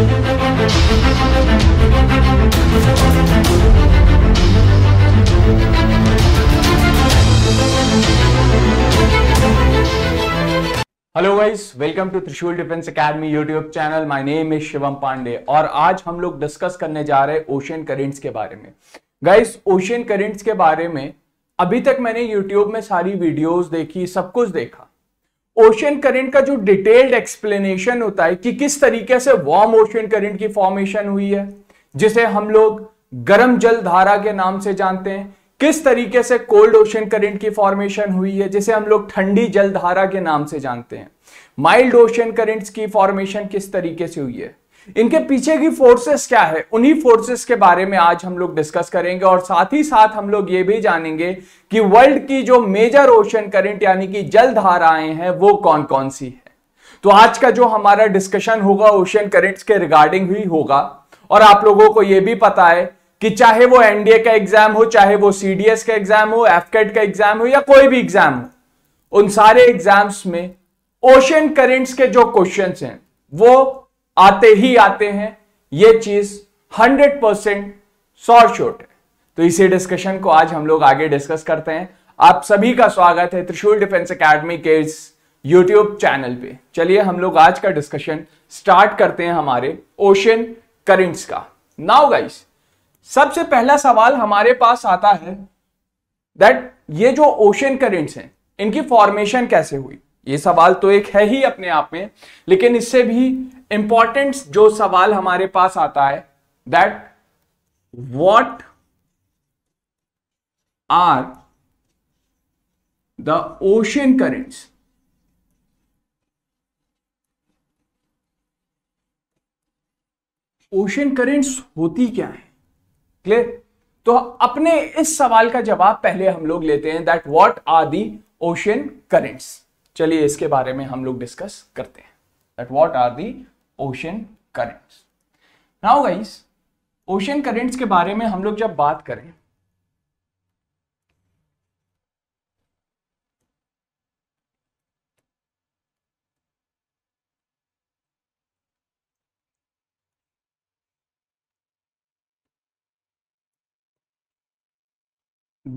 Hello guys welcome to Trishul defence academy YouTube channel my name is Shivam Pandey और आज हम लोग डिस्कस करने जा रहे हैं ओशियन करेंट्स के बारे में गाइस ओशियन करेंट्स के बारे में अभी तक मैंने यूट्यूब में सारी वीडियोस देखी सब कुछ देखा ओशन करंट का जो डिटेल्ड एक्सप्लेनेशन होता है कि किस तरीके से वार्म ओशन करंट की फॉर्मेशन हुई है जिसे हम लोग गर्म जल धारा के नाम से जानते हैं किस तरीके से कोल्ड ओशन करंट की फॉर्मेशन हुई है जिसे हम लोग ठंडी जल धारा के नाम से जानते हैं माइल्ड ओशन करंट्स की फॉर्मेशन किस तरीके से हुई है इनके पीछे की फोर्सेस क्या है उन्हीं फोर्सेस के बारे में आज हम लोग डिस्कस करेंगे और साथ ही साथ हम लोग ये भी जानेंगे कि वर्ल्ड की जो मेजर ओशन करंट यानी कि जल धाराएं हैं वो कौन कौन सी है तो आज का जो हमारा डिस्कशन होगा ओशन करेंट्स के रिगार्डिंग ही होगा और आप लोगों को यह भी पता है कि चाहे वो एनडीए का एग्जाम हो चाहे वो सीडीएस का एग्जाम हो एफकेट का एग्जाम हो या कोई भी एग्जाम हो उन सारे एग्जाम्स में ओशन करेंट्स के जो क्वेश्चन हैं वो आते ही आते हैं यह चीज 100 परसेंट शॉर्ट शोट है तो इसी डिस्कशन को आज हम लोग आगे डिस्कस करते हैं आप सभी का स्वागत है त्रिशूल डिफेंस एकेडमी के इस यूट्यूब चैनल पे चलिए हम लोग आज का डिस्कशन स्टार्ट करते हैं हमारे ओशन करेंट्स का नाउ गाइस सबसे पहला सवाल हमारे पास आता है दैट ये जो ओशन करेंट्स हैं इनकी फॉर्मेशन कैसे हुई ये सवाल तो एक है ही अपने आप में लेकिन इससे भी इंपॉर्टेंट जो सवाल हमारे पास आता है that what are the ocean currents ocean currents होती क्या है क्लियर तो अपने इस सवाल का जवाब पहले हम लोग लेते हैं that what are the ocean currents चलिए इसके बारे में हम लोग डिस्कस करते हैं that what are the ocean currents now guys ocean currents के बारे में हम लोग जब बात करें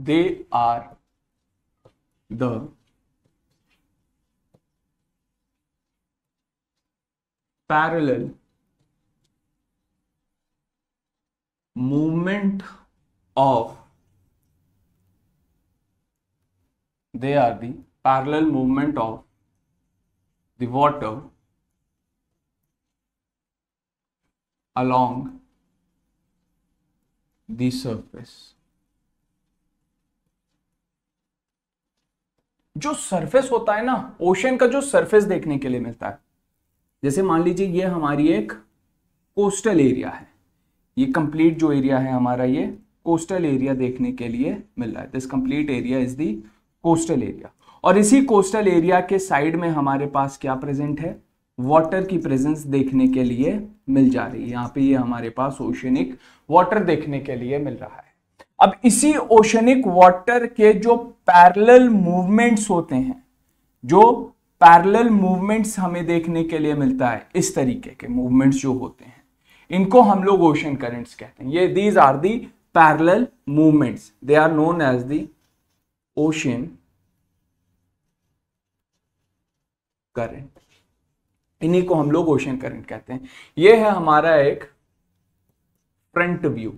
they are the parallel movement of they are the parallel movement of the water along the surface जो सरफेस होता है ना ओशन का जो सरफेस देखने के लिए मिलता है जैसे मान लीजिए ये हमारी एक कोस्टल एरिया है ये कंप्लीट जो एरिया है हमारा ये कोस्टल एरिया देखने के लिए मिल रहा है this complete area is the coastal area और इसी कोस्टल एरिया के साइड में हमारे पास क्या प्रेजेंट है वाटर की प्रेजेंस देखने के लिए मिल जा रही है यहाँ पे ये हमारे पास ओशनिक वाटर देखने के लिए मिल रहा है अब इसी ओशनिक वाटर के जो पैरेलल मूवमेंट्स होते हैं जो पैरेलल मूवमेंट्स हमें देखने के लिए मिलता है इस तरीके के मूवमेंट्स जो होते हैं इनको हम लोग ओशन करेंट्स कहते हैं ये these are the parallel movements they are known as the ocean current इन्हीं को हम लोग ओशन करंट कहते हैं ये है हमारा एक फ्रंट व्यू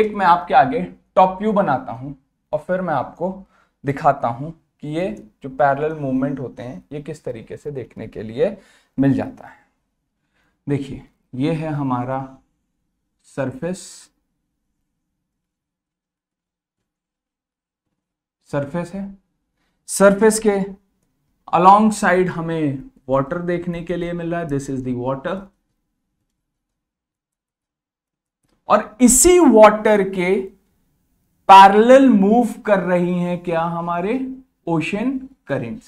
एक मैं आपके आगे टॉप व्यू बनाता हूं और फिर मैं आपको दिखाता हूं कि ये जो पैरेलल मूवमेंट होते हैं ये किस तरीके से देखने के लिए मिल जाता है देखिए ये है हमारा सरफेस सरफेस है सरफेस के अलोंग साइड हमें वाटर देखने के लिए मिल रहा है दिस इज दी वाटर और इसी वाटर के पैरेलल मूव कर रही हैं क्या हमारे ओशन करेंट्स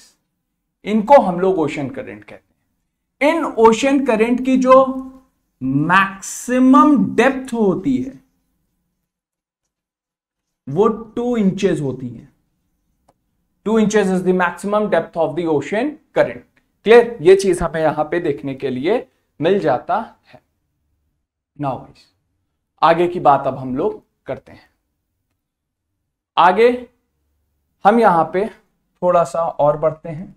इनको हम लोग ओशन करेंट कहते हैं इन ओशन करेंट की जो मैक्सिमम डेप्थ होती है वो टू इंचेस होती है two inches is the maximum depth of the ocean current clear ये चीज हमें यहां पे देखने के लिए मिल जाता है नाउ वाइज आगे की बात अब हम लोग करते हैं आगे हम यहां पे थोड़ा सा और बढ़ते हैं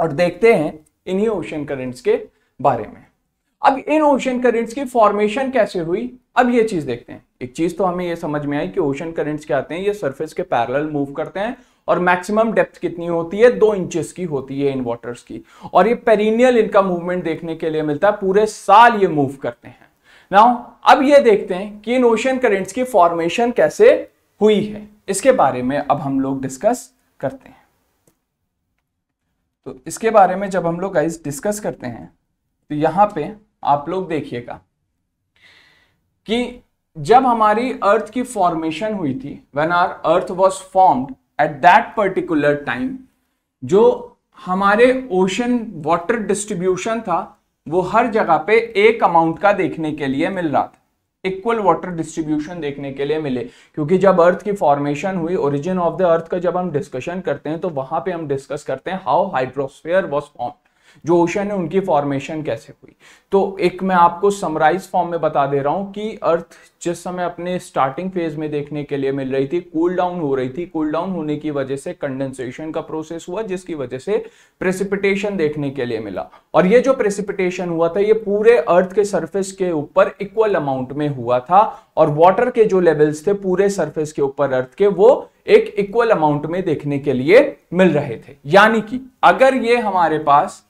और देखते हैं इन्हीं ओशन करेंट्स के बारे में अब इन ओशन करेंट्स की फॉर्मेशन कैसे हुई अब ये चीज देखते हैं एक चीज तो हमें ये समझ में आई कि ओशन करेंट्स क्या आते हैं ये सरफेस के पैरल मूव करते हैं और मैक्सिमम डेप्थ कितनी होती है दो इंचेस की होती है इन वाटर्स की और ये पेरिनियल इनका मूवमेंट देखने के लिए मिलता है पूरे साल ये मूव करते हैं नाउ अब ये देखते हैं कि इन ओशन करेंट्स की फॉर्मेशन कैसे हुई है इसके बारे में अब हम लोग डिस्कस करते हैं तो इसके बारे में जब हम लोग गाइज डिस्कस करते हैं तो यहां पे आप लोग देखिएगा कि जब हमारी अर्थ की फॉर्मेशन हुई थी when our earth was formed at that particular time जो हमारे ओशन वाटर डिस्ट्रीब्यूशन था वो हर जगह पे एक अमाउंट का देखने के लिए मिल रहा था इक्वल वाटर डिस्ट्रीब्यूशन देखने के लिए मिले क्योंकि जब अर्थ की फॉर्मेशन हुई ओरिजिन ऑफ द अर्थ का जब हम डिस्कशन करते हैं तो वहां पे हम डिस्कस करते हैं हाउ हाइड्रोस्फेयर वॉज फॉर्म्ड जो ओशन है उनकी फॉर्मेशन कैसे हुई तो एक मैं आपको समराइज फॉर्म में बता दे रहा हूँ कि अर्थ जिस समय अपने स्टार्टिंग फेज में देखने के लिए मिल रही थी कूल डाउन हो रही थी कूल डाउन होने की वजह से कंडेंसेशन का प्रोसेस हुआ जिसकी वजह से प्रेसिपिटेशन देखने के लिए मिला और ये जो प्रेसिपिटेशन हुआ था ये पूरे अर्थ के सर्फेस के ऊपर इक्वल अमाउंट में हुआ था और वॉटर के जो लेवल्स थे पूरे सर्फेस के ऊपर अर्थ के वो एक इक्वल अमाउंट में देखने के लिए मिल रहे थे यानी कि अगर ये हमारे पास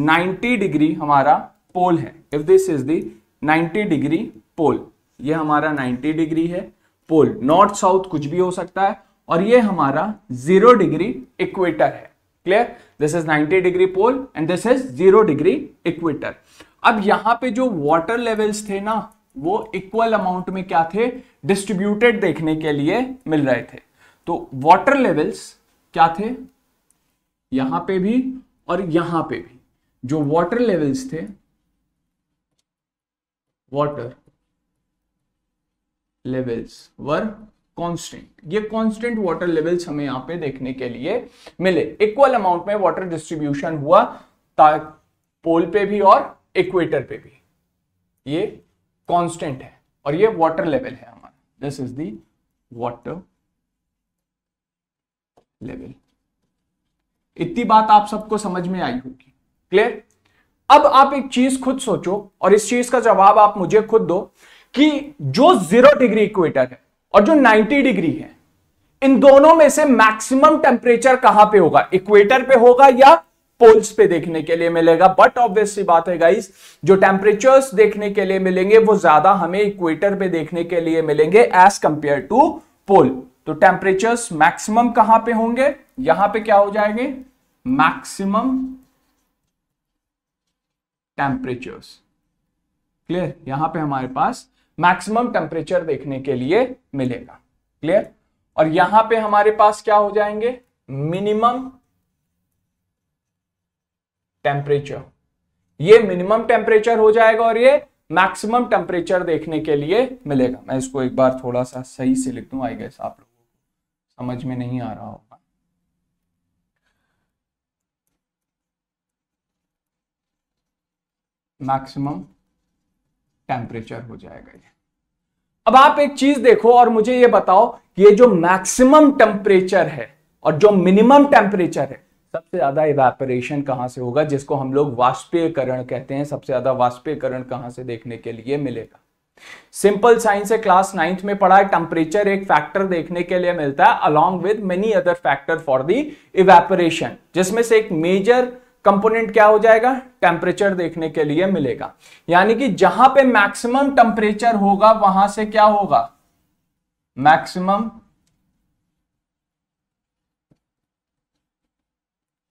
90 डिग्री हमारा पोल है if this is the 90 degree pole ये हमारा 90 डिग्री है पोल नॉर्थ साउथ कुछ भी हो सकता है और ये हमारा जीरो डिग्री इक्वेटर है clear this is 90 degree pole and this is zero degree equator अब यहां पे जो वाटर लेवल्स थे ना वो इक्वल अमाउंट में क्या थे डिस्ट्रीब्यूटेड देखने के लिए मिल रहे थे तो वाटर लेवल्स क्या थे यहां पे भी और यहां पे भी जो वाटर लेवल्स थे वाटर लेवल्स वर कांस्टेंट ये कांस्टेंट वाटर लेवल्स हमें यहां पे देखने के लिए मिले इक्वल अमाउंट में वाटर डिस्ट्रीब्यूशन हुआ पोल पे भी और इक्वेटर पे भी ये कांस्टेंट है और ये वाटर लेवल है हमारा this is the water level इतनी बात आप सबको समझ में आई होगी क्लियर अब आप एक चीज खुद सोचो और इस चीज का जवाब आप मुझे खुद दो कि जो जीरो डिग्री इक्वेटर है और जो नाइनटी डिग्री है इन दोनों में से मैक्सिमम टेम्परेचर कहां पे होगा इक्वेटर पे होगा या पोल्स पे देखने के लिए मिलेगा बट ऑब्वियसली बात है गाइस जो टेम्परेचर्स देखने के लिए मिलेंगे वो ज्यादा हमें इक्वेटर पे देखने के लिए मिलेंगे एज कंपेयर टू पोल तो टेम्परेचर्स मैक्सिमम कहां पे होंगे यहां पे क्या हो जाएंगे मैक्सिमम टेम्परेचर्स क्लियर यहां पे हमारे पास मैक्सिमम टेम्परेचर देखने के लिए मिलेगा क्लियर और यहां पे हमारे पास क्या हो जाएंगे मिनिमम टेम्परेचर ये मिनिमम टेम्परेचर हो जाएगा और ये मैक्सिमम टेम्परेचर देखने के लिए मिलेगा मैं इसको एक बार थोड़ा सा सही से लिख दू आई गेस आप लोगों को समझ में नहीं आ रहा होगा मैक्सिमम टेम्परेचर हो जाएगा ये अब आप एक चीज देखो और मुझे ये बताओ कि ये जो मैक्सिमम टेम्परेचर है और जो मिनिमम टेम्परेचर है सबसे ज्यादा इवेपोरेशन कहां से होगा जिसको हम लोग वाष्पीयकरण कहते हैं सबसे ज्यादा वाष्पीयकरण कहां से देखने के लिए मिलेगा सिंपल साइंस से क्लास नाइन्थ में पढ़ा है टेम्परेचर एक फैक्टर देखने के लिए मिलता है along with many other factor for the evaporation जिसमें से एक मेजर कंपोनेंट क्या हो जाएगा टेम्परेचर देखने के लिए मिलेगा यानी कि जहां पे मैक्सिमम टेम्परेचर होगा वहां से क्या होगा मैक्सिमम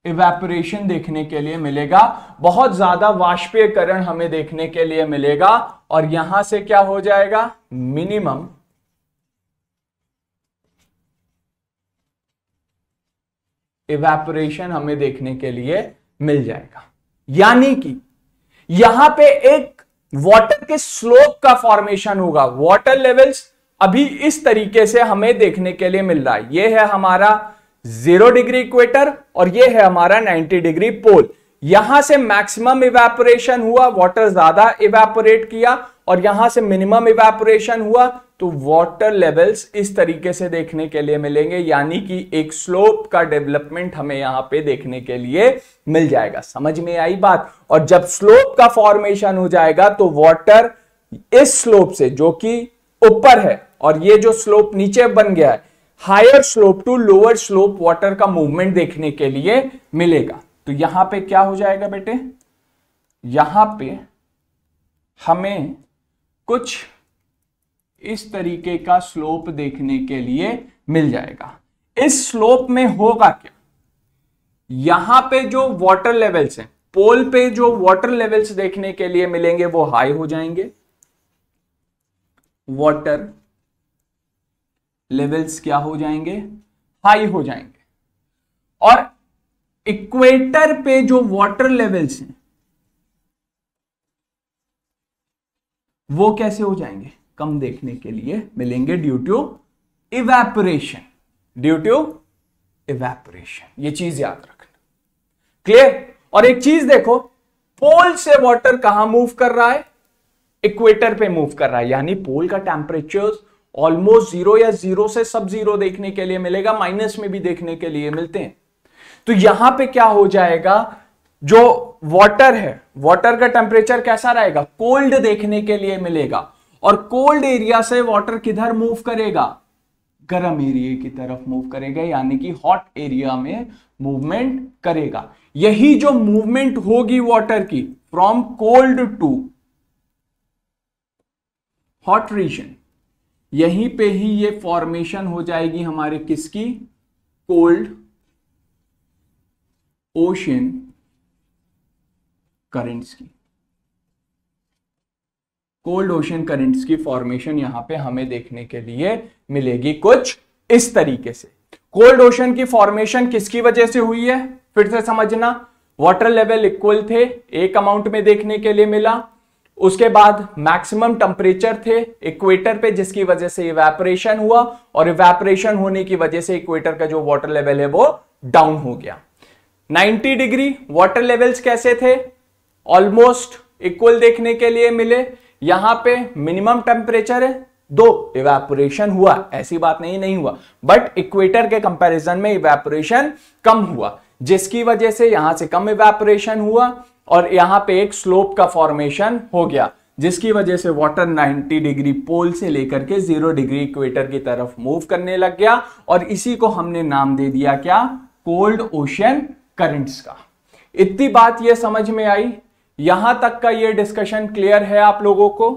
इवेपोरेशन देखने के लिए मिलेगा बहुत ज्यादा वाष्पीयकरण हमें देखने के लिए मिलेगा और यहां से क्या हो जाएगा मिनिमम इवेपोरेशन हमें देखने के लिए मिल जाएगा यानी कि यहां पे एक वाटर के स्लोप का फॉर्मेशन होगा वाटर लेवल्स अभी इस तरीके से हमें देखने के लिए मिल रहा है यह है हमारा जीरो डिग्री इक्वेटर और यह है हमारा 90 डिग्री पोल यहां से मैक्सिमम इवेपोरेशन हुआ वाटर ज्यादा इवेपोरेट किया और यहां से मिनिमम इवेपोरेशन हुआ तो वाटर लेवल्स इस तरीके से देखने के लिए मिलेंगे यानी कि एक स्लोप का डेवलपमेंट हमें यहां पे देखने के लिए मिल जाएगा समझ में आई बात और जब स्लोप का फॉर्मेशन हो जाएगा तो वाटर इस स्लोप से जो कि ऊपर है और ये जो स्लोप नीचे बन गया है higher slope to lower slope water का मूवमेंट देखने के लिए मिलेगा तो यहां पे क्या हो जाएगा बेटे यहां पे हमें कुछ इस तरीके का स्लोप देखने के लिए मिल जाएगा इस स्लोप में होगा क्या यहां पे जो वाटर लेवल्स हैं पोल पे जो वाटर लेवल्स देखने के लिए मिलेंगे वो हाई हो जाएंगे वाटर लेवल्स क्या हो जाएंगे हाई हो जाएंगे और इक्वेटर पे जो वाटर लेवल्स हैं वो कैसे हो जाएंगे कम देखने के लिए मिलेंगे due to evaporation due to evaporation ये चीज याद रखना क्लियर और एक चीज देखो पोल से वाटर कहां मूव कर रहा है इक्वेटर पे मूव कर रहा है यानी पोल का टेम्परेचर ऑलमोस्ट जीरो या जीरो से सब जीरो देखने के लिए मिलेगा माइनस में भी देखने के लिए मिलते हैं तो यहां पे क्या हो जाएगा जो वाटर है वाटर का टेम्परेचर कैसा रहेगा कोल्ड देखने के लिए मिलेगा और कोल्ड एरिया से वाटर किधर मूव करेगा गर्म एरिया की तरफ मूव करेगा यानी कि हॉट एरिया में मूवमेंट करेगा यही जो मूवमेंट होगी वाटर की from cold to hot region यहीं पे ही ये फॉर्मेशन हो जाएगी हमारे किसकी कोल्ड ओशन करेंट्स की कोल्ड ओशन करेंट्स की फॉर्मेशन यहां पे हमें देखने के लिए मिलेगी कुछ इस तरीके से कोल्ड ओशन की फॉर्मेशन किसकी वजह से हुई है फिर से समझना वाटर लेवल इक्वल थे एक अमाउंट में देखने के लिए मिला उसके बाद मैक्सिमम टेम्परेचर थे इक्वेटर पे जिसकी वजह से इवेपरेशन हुआ और इवेपरेशन होने की वजह से इक्वेटर का जो वाटर लेवल है वो डाउन हो गया 90 डिग्री वाटर लेवल्स कैसे थे ऑलमोस्ट इक्वल देखने के लिए मिले यहां पे मिनिमम टेम्परेचर है दो इवेपोरेशन हुआ ऐसी बात नहीं नहीं हुआ बट इक्वेटर के कंपैरिजन में इवेपोरेशन कम हुआ जिसकी वजह से यहां से कम इवेपोरेशन हुआ और यहां पे एक स्लोप का फॉर्मेशन हो गया जिसकी वजह से वाटर 90 डिग्री पोल से लेकर के जीरो डिग्री इक्वेटर की तरफ मूव करने लग गया और इसी को हमने नाम दे दिया क्या कोल्ड ओशियन करंट्स का इतनी बात यह समझ में आई यहां तक का ये डिस्कशन क्लियर है आप लोगों को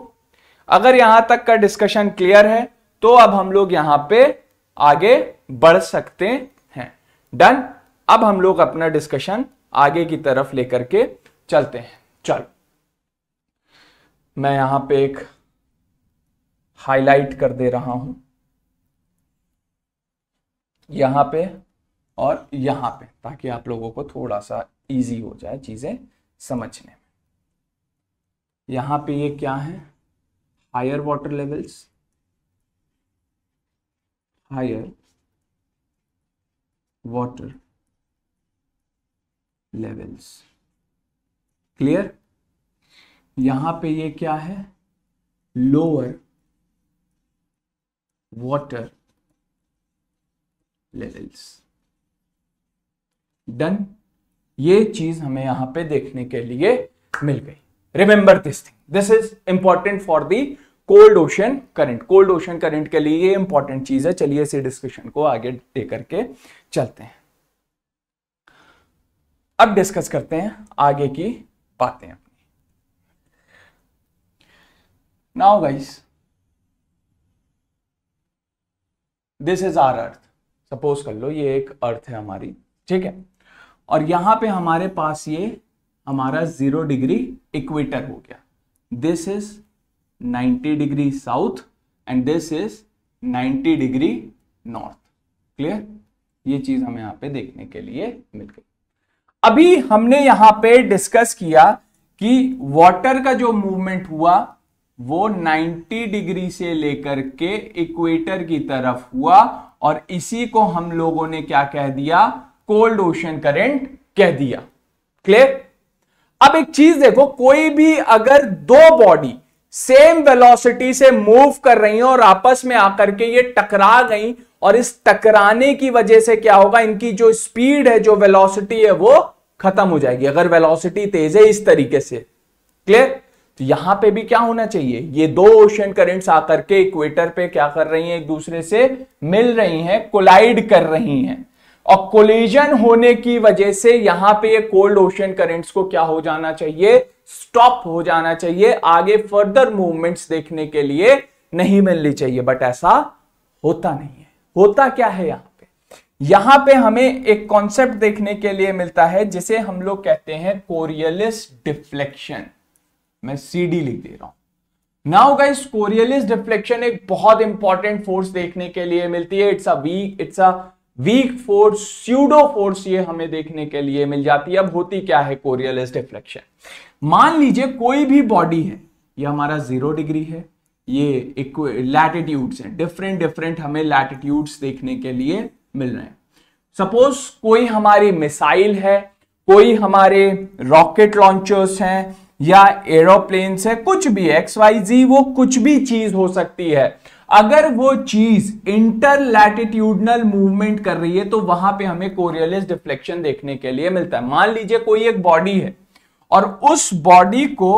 अगर यहां तक का डिस्कशन क्लियर है तो अब हम लोग यहां पे आगे बढ़ सकते हैं डन अब हम लोग अपना डिस्कशन आगे की तरफ लेकर के चलते हैं चलो मैं यहां पे एक हाईलाइट कर दे रहा हूं यहां पे और यहां पे ताकि आप लोगों को थोड़ा सा इजी हो जाए चीजें समझने यहाँ पे ये क्या है higher water levels higher water levels clear यहां पे ये क्या है लोअर वाटर लेवल्स डन ये चीज हमें यहां पे देखने के लिए मिल गई remember this thing this is important for the cold ocean current cold ocean current के लिए ये इंपॉर्टेंट चीज है चलिए इसी डिस्कशन को आगे लेकर के चलते हैं अब डिस्कस करते हैं आगे की बातें अपनी now guys this is our earth suppose कर लो ये एक अर्थ है हमारी ठीक है और यहां पे हमारे पास ये हमारा जीरो डिग्री इक्वेटर हो गया this is 90 degree south and this is 90 degree north clear ये चीज हमें यहां पे देखने के लिए मिल गई अभी हमने यहां पे डिस्कस किया कि वाटर का जो मूवमेंट हुआ वो 90 डिग्री से लेकर के इक्वेटर की तरफ हुआ और इसी को हम लोगों ने क्या कह दिया कोल्ड ओशन करंट कह दिया क्लियर अब एक चीज देखो कोई भी अगर दो बॉडी सेम वेलोसिटी से मूव कर रही हैं और आपस में आकर के ये टकरा गई और इस टकराने की वजह से क्या होगा इनकी जो स्पीड है जो वेलोसिटी है वो खत्म हो जाएगी अगर वेलोसिटी तेज है इस तरीके से क्लियर तो यहां पे भी क्या होना चाहिए ये दो ओशियन करेंट्स आकर के इक्वेटर पे क्या कर रही हैं एक दूसरे से मिल रही हैं कोलाइड कर रही हैं और कोलेजन होने की वजह से यहां पे ये कोल्ड ओशन करेंट्स को क्या हो जाना चाहिए स्टॉप हो जाना चाहिए आगे फर्दर मूवमेंट्स देखने के लिए नहीं मिलनी चाहिए बट ऐसा होता नहीं है होता क्या है यहां पे यहां पे हमें एक कॉन्सेप्ट देखने के लिए मिलता है जिसे हम लोग कहते हैं कोरियलिस डिफ्लेक्शन मैं सीडी लिख दे रहा हूं नाउ गाइस कोरियलिस डिफ्लेक्शन एक बहुत इंपॉर्टेंट फोर्स देखने के लिए मिलती है it's a weak it's a weak force pseudo force ये हमें देखने के लिए मिल जाती है अब होती क्या है कोरियलिस डिफ्लेक्शन मान लीजिए कोई भी बॉडी है ये हमारा जीरो डिग्री है ये लैटिट्यूड्स हैं डिफरेंट डिफरेंट हमें लैटिट्यूड्स देखने के लिए मिल रहे हैं सपोज कोई हमारी मिसाइल है कोई हमारे रॉकेट लॉन्चर्स हैं या एरोप्लेन्स है कुछ भी एक्स वाई जी वो कुछ भी चीज हो सकती है अगर वो चीज इंटर लैटिट्यूडनल मूवमेंट कर रही है तो वहां पे हमें कोरियलिस डिफ्लेक्शन देखने के लिए मिलता है मान लीजिए कोई एक बॉडी है और उस बॉडी को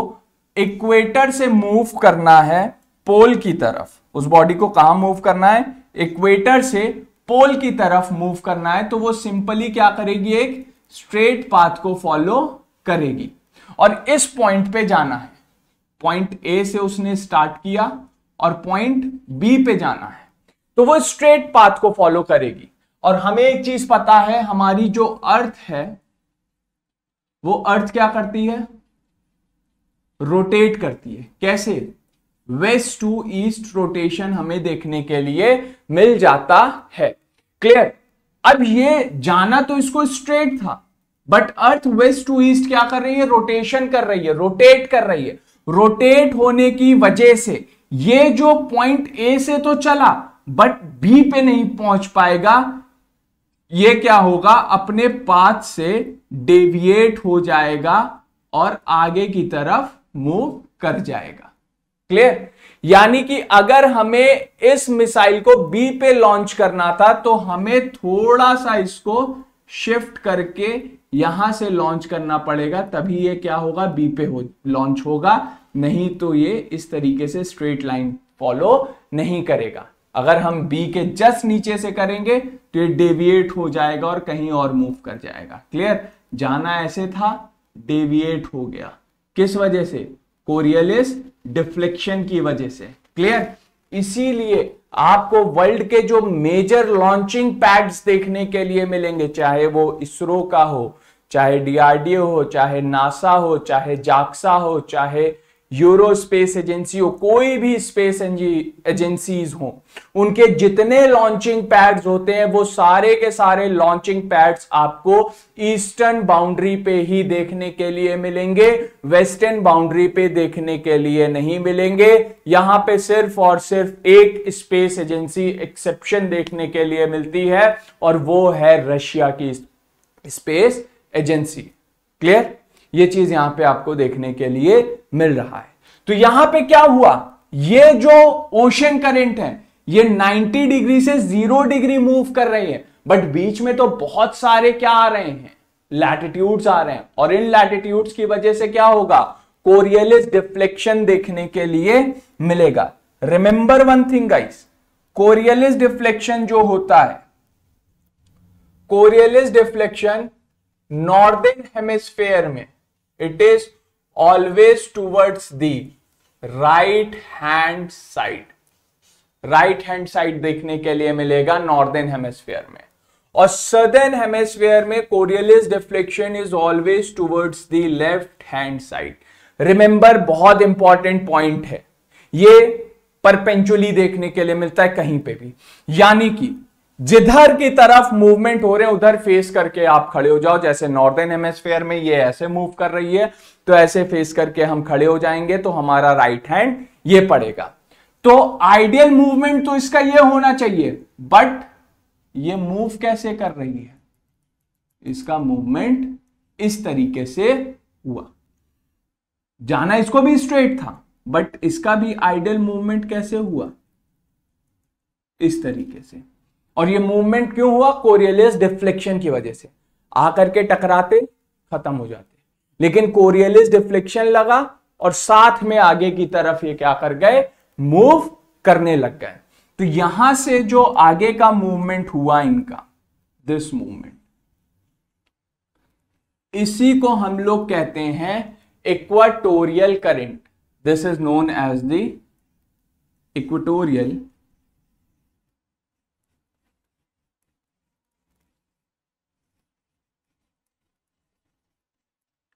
इक्वेटर से मूव करना है पोल की तरफ उस बॉडी को कहा मूव करना है इक्वेटर से पोल की तरफ मूव करना है तो वो सिंपली क्या करेगी एक स्ट्रेट पाथ को फॉलो करेगी और इस पॉइंट पे जाना है पॉइंट ए से उसने स्टार्ट किया और पॉइंट बी पे जाना है तो वो स्ट्रेट पाथ को फॉलो करेगी और हमें एक चीज पता है हमारी जो अर्थ है वो अर्थ क्या करती है रोटेट करती है कैसे वेस्ट टू ईस्ट रोटेशन हमें देखने के लिए मिल जाता है क्लियर अब ये जाना तो इसको स्ट्रेट था but earth west to east क्या कर रही है रोटेशन कर रही है रोटेट कर रही है रोटेट होने की वजह से ये जो पॉइंट ए से तो चला बट बी पे नहीं पहुंच पाएगा ये क्या होगा अपने पाथ से डेविएट हो जाएगा और आगे की तरफ मूव कर जाएगा क्लियर यानी कि अगर हमें इस मिसाइल को बी पे लॉन्च करना था तो हमें थोड़ा सा इसको शिफ्ट करके यहां से लॉन्च करना पड़ेगा तभी ये क्या होगा बी पे हो लॉन्च होगा नहीं तो ये इस तरीके से स्ट्रेट लाइन फॉलो नहीं करेगा अगर हम बी के जस्ट नीचे से करेंगे तो ये डेविएट हो जाएगा और कहीं और मूव कर जाएगा क्लियर जाना ऐसे था डेविएट हो गया किस वजह से कोरियलिस डिफ्लेक्शन की वजह से क्लियर इसीलिए आपको वर्ल्ड के जो मेजर लॉन्चिंग पैड्स देखने के लिए मिलेंगे चाहे वो इसरो का हो चाहे डीआरडीओ हो चाहे नासा हो चाहे जाक्सा हो चाहे यूरो स्पेस एजेंसी हो कोई भी स्पेस एजेंसीज हो उनके जितने लॉन्चिंग पैड्स होते हैं वो सारे के सारे लॉन्चिंग पैड्स आपको ईस्टर्न बाउंड्री पे ही देखने के लिए मिलेंगे वेस्टर्न बाउंड्री पे देखने के लिए नहीं मिलेंगे यहां पे सिर्फ और सिर्फ एक स्पेस एजेंसी एक्सेप्शन देखने के लिए मिलती है और वो है रशिया की स्पेस एजेंसी क्लियर ये चीज यहां पे आपको देखने के लिए मिल रहा है तो यहां पे क्या हुआ ये जो ओशन करंट है ये 90 डिग्री से जीरो डिग्री मूव कर रही है बट बीच में तो बहुत सारे क्या आ रहे हैं लैटिट्यूड्स आ रहे हैं और इन लैटिट्यूड्स की वजह से क्या होगा कोरियलिस डिफ्लेक्शन देखने के लिए मिलेगा remember one thing guys Coriolis deflection जो होता है कोरियलिस डिफ्लेक्शन नॉर्दर्न हेमिस्फेयर में it is always towards the right hand side right hand side देखने के लिए मिलेगा नॉर्दर्न हेमेस्फेयर में और सदर्न हेमेस्फेयर में Coriolis deflection is always towards the left hand side remember बहुत इंपॉर्टेंट पॉइंट है ये परपेंचुअली देखने के लिए मिलता है कहीं पे भी यानी कि जिधर की तरफ मूवमेंट हो रहे हैं उधर फेस करके आप खड़े हो जाओ जैसे नॉर्दर्न हेमस्फेयर में ये ऐसे मूव कर रही है तो ऐसे फेस करके हम खड़े हो जाएंगे तो हमारा राइट हैंड ये पड़ेगा तो आइडियल मूवमेंट तो इसका ये होना चाहिए बट ये मूव कैसे कर रही है इसका मूवमेंट इस तरीके से हुआ जाना इसको भी स्ट्रेट था बट इसका भी आइडियल मूवमेंट कैसे हुआ इस तरीके से और ये मूवमेंट क्यों हुआ कोरियलियस डिफ्लेक्शन की वजह से आकर के टकराते खत्म हो जाते लेकिन कोरियलिस डिफ्लेक्शन लगा और साथ में आगे की तरफ ये क्या कर गए मूव करने लग गए तो यहां से जो आगे का मूवमेंट हुआ इनका दिस मूवमेंट इसी को हम लोग कहते हैं equatorial current this is known as the equatorial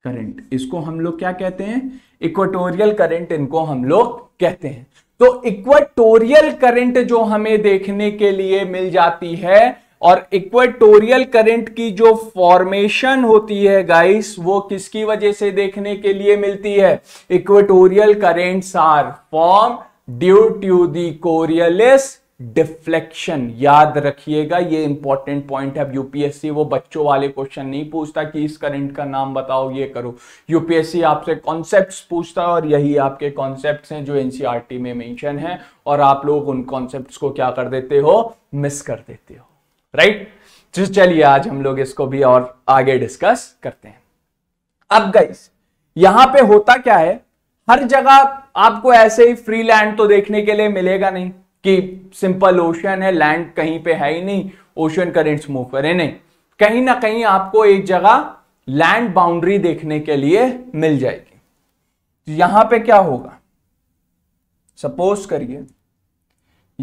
current इसको हम लोग क्या कहते हैं इक्वेटोरियल करंट इनको हम लोग कहते हैं तो इक्वेटोरियल करंट जो हमें देखने के लिए मिल जाती है और इक्वेटोरियल करंट की जो फॉर्मेशन होती है गाइस वो किसकी वजह से देखने के लिए मिलती है equatorial currents are form due to the deflection याद रखिएगा ये इंपॉर्टेंट पॉइंट है अब यूपीएससी वो बच्चों वाले क्वेश्चन नहीं पूछता कि इस करंट का नाम बताओ ये करो यूपीएससी आपसे कॉन्सेप्ट पूछता है और यही आपके कॉन्सेप्ट हैं जो एनसीईआरटी e में मेंशन है और आप लोग उन कॉन्सेप्ट को क्या कर देते हो मिस कर देते हो राइट तो चलिए आज हम लोग इसको भी और आगे डिस्कस करते हैं अब गाइस यहां पे होता क्या है हर जगह आपको ऐसे ही फ्री लैंड तो देखने के लिए मिलेगा नहीं कि सिंपल ओशन है लैंड कहीं पे है ही नहीं ओशन करेंट्स मूव करें नहीं कहीं ना कहीं आपको एक जगह लैंड बाउंड्री देखने के लिए मिल जाएगी यहां पे क्या होगा सपोज करिए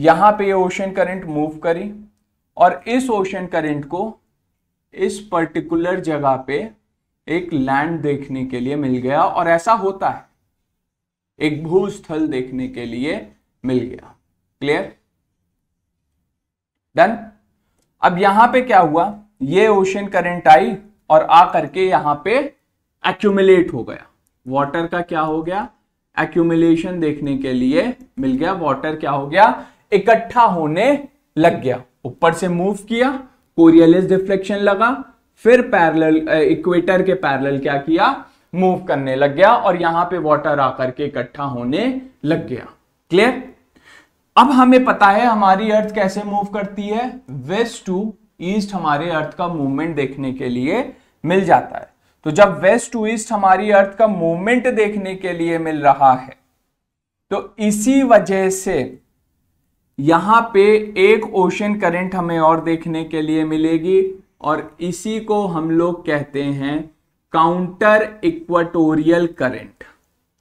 यहां पे ये ओशन करंट मूव करी और इस ओशन करंट को इस पर्टिकुलर जगह पे एक लैंड देखने के लिए मिल गया और ऐसा होता है एक भूस्थल देखने के लिए मिल गया क्लियर डन अब यहां पे क्या हुआ ये ओशन करंट आई और आ करके यहां पे एक्यूमुलेट हो गया वाटर का क्या हो गया एक्यूमुलेशन देखने के लिए मिल गया वाटर क्या हो गया इकट्ठा होने लग गया ऊपर से मूव किया कोरियलिस डिफ्लेक्शन लगा फिर पैरेलल इक्वेटर के पैरेलल क्या किया मूव करने लग गया और यहां पे वाटर आकर के इकट्ठा होने लग गया क्लियर अब हमें पता है हमारी अर्थ कैसे मूव करती है वेस्ट टू ईस्ट हमारे अर्थ का मूवमेंट देखने के लिए मिल जाता है तो जब वेस्ट टू ईस्ट हमारी अर्थ का मूवमेंट देखने के लिए मिल रहा है तो इसी वजह से यहां पे एक ओशन करंट हमें और देखने के लिए मिलेगी और इसी को हम लोग कहते हैं काउंटर इक्वाटोरियल करंट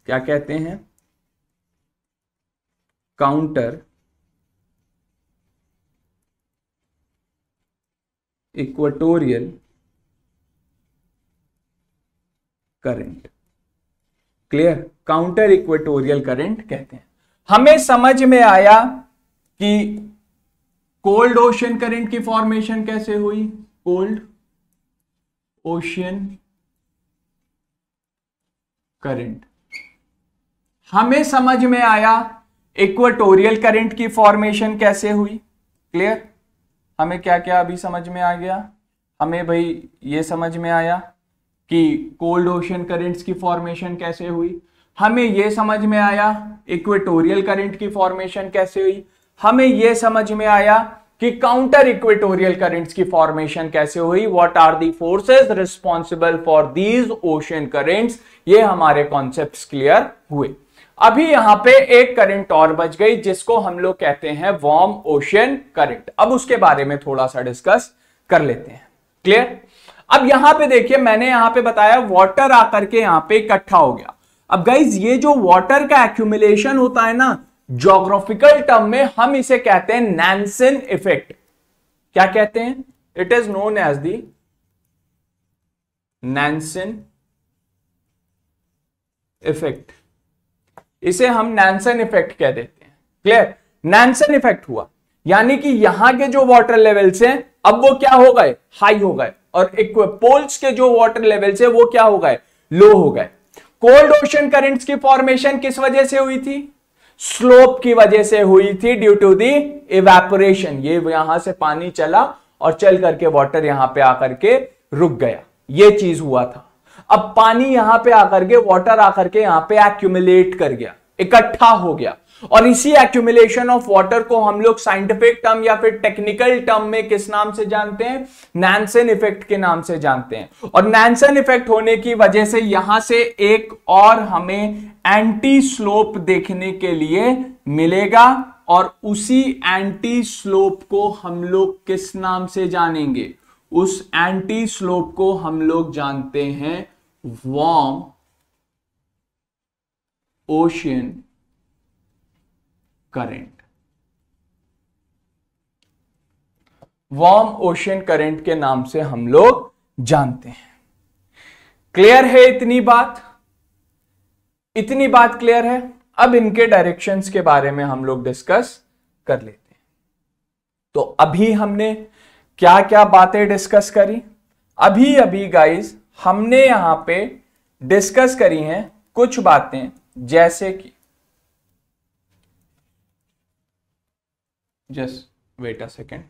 क्या कहते हैं counter equatorial current clear counter equatorial current कहते हैं हमें समझ में आया कि कोल्ड ओशन करंट की फॉर्मेशन कैसे हुई कोल्ड ओशियन करंट हमें समझ में आया इक्वेटोरियल करंट की फॉर्मेशन कैसे हुई क्लियर हमें क्या क्या अभी समझ में आ गया हमें भाई ये समझ में आया कि कोल्ड ओशन करेंट्स की फॉर्मेशन कैसे हुई हमें ये समझ में आया इक्वेटोरियल करंट की फॉर्मेशन कैसे हुई हमें ये समझ में आया कि काउंटर इक्वेटोरियल करेंट्स की फॉर्मेशन कैसे हुई what are the forces responsible for these ocean currents ये हमारे कॉन्सेप्ट्स क्लियर हुए अभी यहां पे एक करंट और बच गई जिसको हम लोग कहते हैं वार्म ओशियन करंट अब उसके बारे में थोड़ा सा डिस्कस कर लेते हैं क्लियर अब यहां पे देखिए मैंने यहां पे बताया वाटर आकर के यहां पे इकट्ठा हो गया अब गाइज ये जो वाटर का एक्यूमुलेशन होता है ना जोग्राफिकल टर्म में हम इसे कहते हैं नैनसिन इफेक्ट क्या कहते हैं it is known as the Nansen effect इसे हम नैनसन इफेक्ट कह देते हैं क्लियर नैनसन इफेक्ट हुआ यानी कि यहां के जो वाटर लेवल्स हैं अब वो क्या हो गए हाई हो गए और पोल्स के जो वाटर लेवल्स है वो क्या हो गए लो हो गए कोल्ड ओशन करेंट्स की फॉर्मेशन किस वजह से हुई थी स्लोप की वजह से हुई थी ड्यू टू दी इवेपोरेशन ये यहां से पानी चला और चल करके वाटर यहां पे आकर के रुक गया ये चीज हुआ था अब पानी यहां पे आकर के वाटर आकर के यहां पे एक्यूमुलेट कर गया इकट्ठा हो गया और इसी एक्यूमुलेशन ऑफ वाटर को हम लोग साइंटिफिक टर्म या फिर टेक्निकल टर्म में किस नाम से जानते हैं नैनसन इफेक्ट के नाम से जानते हैं और नैनसन इफेक्ट होने की वजह से यहां से एक और हमें एंटी स्लोप देखने के लिए मिलेगा और उसी एंटी स्लोप को हम लोग किस नाम से जानेंगे उस एंटी स्लोप को हम लोग जानते हैं warm ocean current warm ocean current के नाम से हम लोग जानते हैं क्लियर है इतनी बात इतनी बात क्लियर है अब इनके डायरेक्शंस के बारे में हम लोग डिस्कस कर लेते हैं तो अभी हमने क्या क्या बातें डिस्कस करी अभी अभी गाइस हमने यहां पे डिस्कस करी हैं कुछ बातें जैसे कि जस्ट वेट अ सेकेंड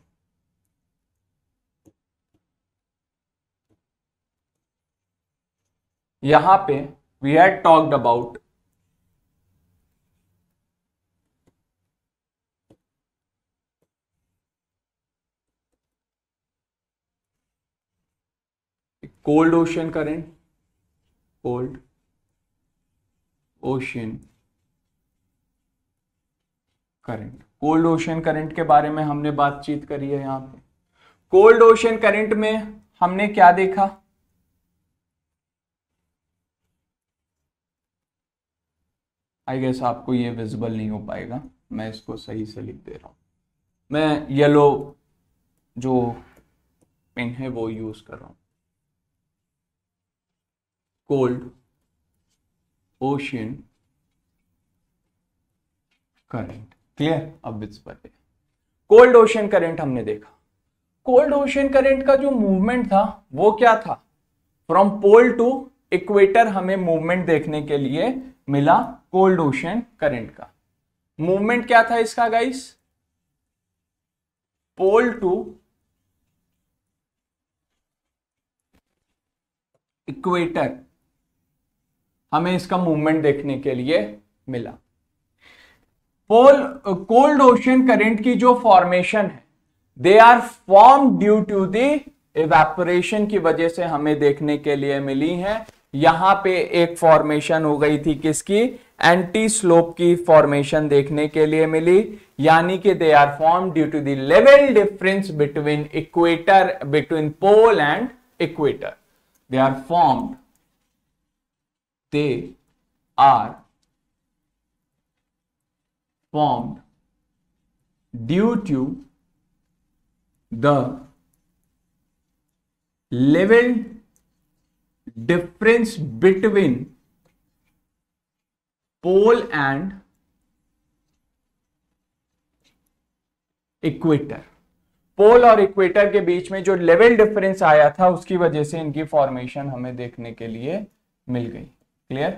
यहां पे we had talked about cold ocean current cold ocean current cold ocean current के बारे में हमने बातचीत करी है यहां पे कोल्ड ओशन करंट में हमने क्या देखा आई गेस आपको ये विजिबल नहीं हो पाएगा मैं इसको सही से लिख दे रहा हूं मैं येलो जो पेन है वो यूज़ कर रहा हूं cold ocean current क्लियर अब इस पर कोल्ड ओशन करंट हमने देखा कोल्ड ओशन करंट का जो मूवमेंट था वो क्या था फ्रॉम पोल टू इक्वेटर हमें मूवमेंट देखने के लिए मिला कोल्ड ओशन करंट का मूवमेंट क्या था इसका गाइस पोल टू इक्वेटर हमें इसका मूवमेंट देखने के लिए मिला पोल कोल्ड ओशन करंट की जो फॉर्मेशन है they are form due to the evaporation की वजह से हमें देखने के लिए मिली है यहां पे एक फॉर्मेशन हो गई थी किसकी एंटी स्लोप की फॉर्मेशन देखने के लिए मिली यानी कि they are form due to the level difference between equator between pole and equator they are formed they are formed due to the level difference between pole and equator pole और equator के बीच में जो level difference आया था उसकी वजह से इनकी फॉर्मेशन हमें देखने के लिए मिल गई clear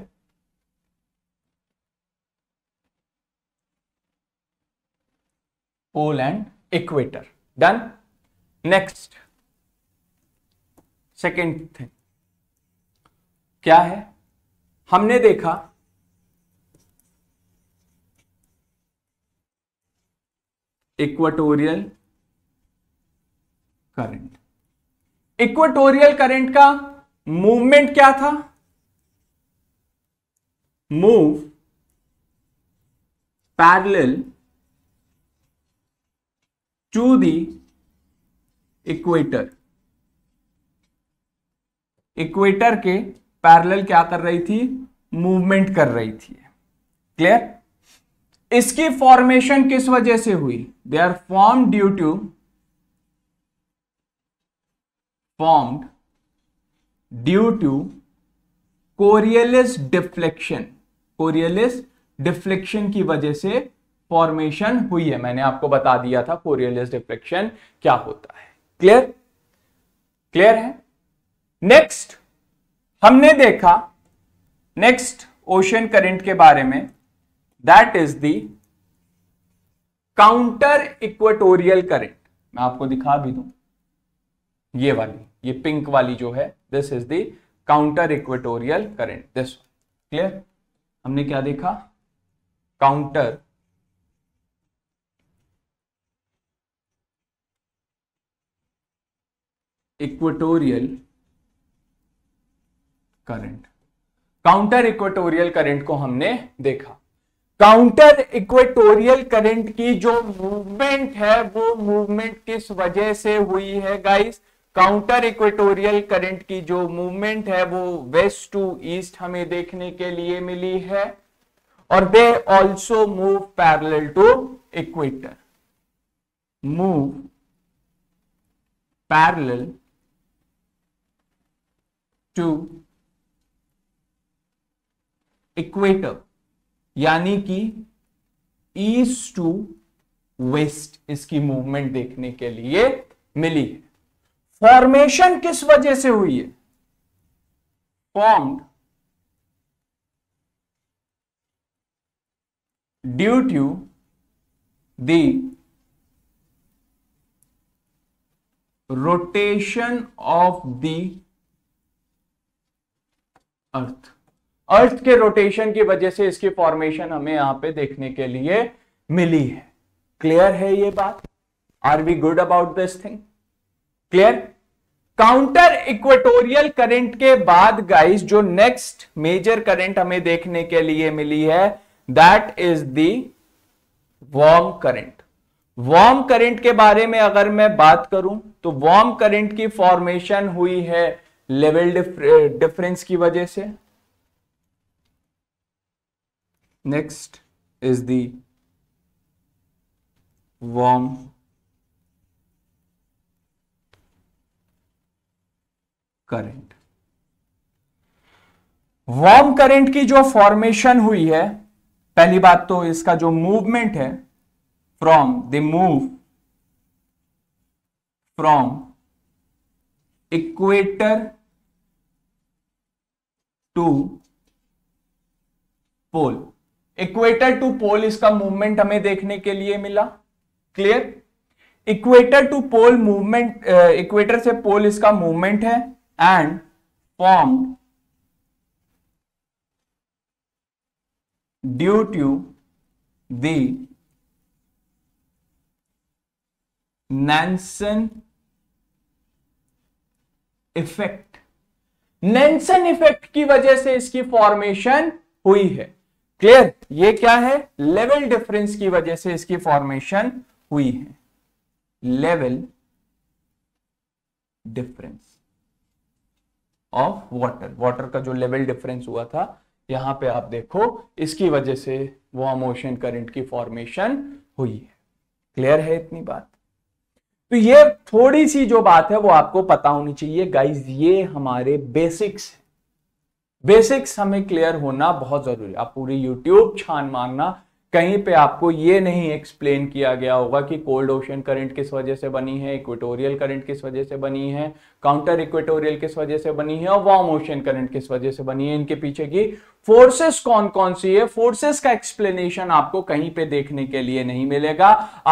pole and equator done next second thing क्या है हमने देखा इक्वेटोरियल करंट इक्वेटोरियल करंट का मूवमेंट क्या था move parallel to the equator equator के पैरेलल क्या कर रही थी मूवमेंट कर रही थी क्लियर इसकी फॉर्मेशन किस वजह से हुई they are form due to formed due to Coriolis deflection Coriolis deflection की वजह से फॉर्मेशन हुई है मैंने आपको बता दिया था कोरियलिस डिफ्लेक्शन क्या होता है क्लियर क्लियर है नेक्स्ट हमने देखा नेक्स्ट ओशन करंट के बारे में that is the counter equatorial current मैं आपको दिखा भी दू ये वाली ये पिंक वाली जो है this is the counter equatorial current this clear हमने क्या देखा counter equatorial current counter equatorial current को हमने देखा काउंटर इक्वेटोरियल करंट की जो मूवमेंट है वो मूवमेंट किस वजह से हुई है गाइस काउंटर इक्वेटोरियल करंट की जो मूवमेंट है वो वेस्ट टू ईस्ट हमें देखने के लिए मिली है और they also move parallel to equator move parallel to equator यानी कि ईस्ट टू वेस्ट इसकी मूवमेंट देखने के लिए मिली है फॉर्मेशन किस वजह से हुई है formed due to the rotation of the earth earth के रोटेशन की वजह से इसकी फॉर्मेशन हमें यहां पे देखने के लिए मिली है क्लियर है ये बात are we good about this thing clear counter equatorial current के बाद गाइस जो नेक्स्ट मेजर करंट हमें देखने के लिए मिली है that is the warm current warm current के बारे में अगर मैं बात करूं तो वार्म करंट की फॉर्मेशन हुई है लेवल डिफरेंस की वजह से next is the warm current warm current की जो फॉर्मेशन हुई है पहली बात तो इसका जो मूवमेंट है from the move from equator to pole equator to pole इसका मूवमेंट हमें देखने के लिए मिला clear equator to pole movement equator से पोल इसका मूवमेंट है and formed due to the Nansen effect Nansen effect की वजह से इसकी फॉर्मेशन हुई है क्लियर ये क्या है लेवल डिफरेंस की वजह से इसकी फॉर्मेशन हुई है level difference of water water का जो लेवल डिफरेंस हुआ था यहां पे आप देखो इसकी वजह से वो मोशन करंट की फॉर्मेशन हुई है क्लियर है इतनी बात तो ये थोड़ी सी जो बात है वो आपको पता होनी चाहिए गाइज ये हमारे बेसिक्स बेसिक्स हमें क्लियर होना बहुत जरूरी आप पूरी यूट्यूब छान मांगना कहीं पे आपको ये नहीं एक्सप्लेन किया गया होगा कि कोल्ड ओशन करंट किस वजह से बनी है इक्वेटोरियल करंट किस वजह से बनी है काउंटर इक्वेटोरियल किस वजह से बनी है और वार्म ओशन करंट किस वजह से बनी है इनके पीछे की फोर्सेस कौन कौन सी है फोर्सेस का एक्सप्लेनेशन आपको कहीं पे देखने के लिए नहीं मिलेगा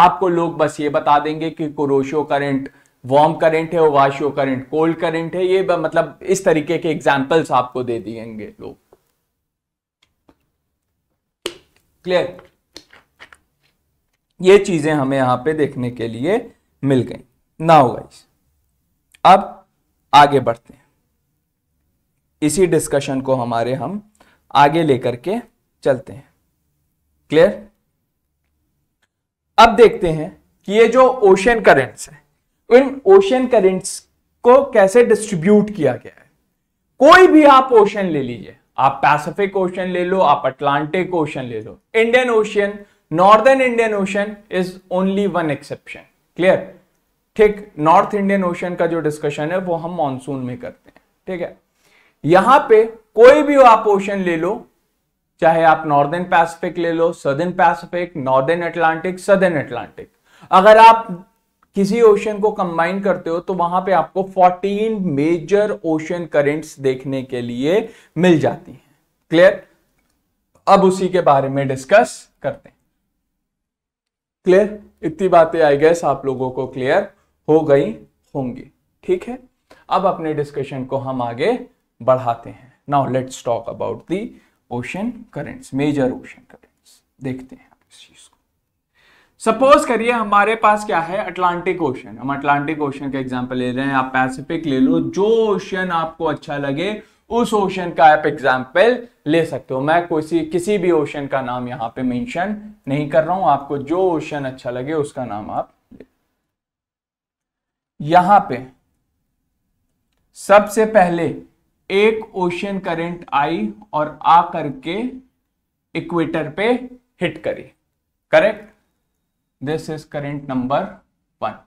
आपको लोग बस ये बता देंगे कि कुरोशो करंट वार्म करंट है वाशो करंट कोल्ड करंट है ये मतलब इस तरीके के एग्जाम्पल्स आपको दे देंगे लोग क्लियर ये चीज़ें हमें यहां पे देखने के लिए मिल गई ना गाइस अब आगे बढ़ते हैं इसी डिस्कशन को हमारे हम आगे लेकर के चलते हैं क्लियर अब देखते हैं कि ये जो ओशियन करेंट्स है इन ओशियन करेंट्स को कैसे डिस्ट्रीब्यूट किया गया है कोई भी आप ओशन ले लीजिए आप पैसिफिक ओशन ले लो आप अटलांटिक ओशन ले लो Indian ocean northern Indian ocean is only one exception clear ठीक नॉर्थ इंडियन ओशन का जो डिस्कशन है वो हम मानसून में करते हैं ठीक है यहां पे कोई भी आप ओशन ले लो चाहे आप नॉर्दर्न पैसिफिक ले लो southern Pacific northern Atlantic southern Atlantic अगर आप किसी ओशन को कंबाइन करते हो तो वहां पे आपको 14 मेजर ओशन करेंट्स देखने के लिए मिल जाती हैं क्लियर अब उसी के बारे में डिस्कस करते हैं क्लियर इतनी बातें आई गैस आप लोगों को क्लियर हो गई होंगी ठीक है अब अपने डिस्कशन को हम आगे बढ़ाते हैं now let's talk about the ocean currents major ocean currents देखते हैं इस चीज को सपोज करिए हमारे पास क्या है अटलांटिक ओशन हम अटलांटिक ओशन का एग्जांपल ले रहे हैं आप पैसिफिक ले लो जो ओशन आपको अच्छा लगे उस ओशन का आप एग्जाम्पल ले सकते हो मैं किसी किसी भी ओशन का नाम यहाँ पे मेंशन नहीं कर रहा हूं आपको जो ओशन अच्छा लगे उसका नाम आप यहां पे सबसे पहले एक ओशियन करंट आई और आ करके इक्वेटर पे हिट करी correct this is current number one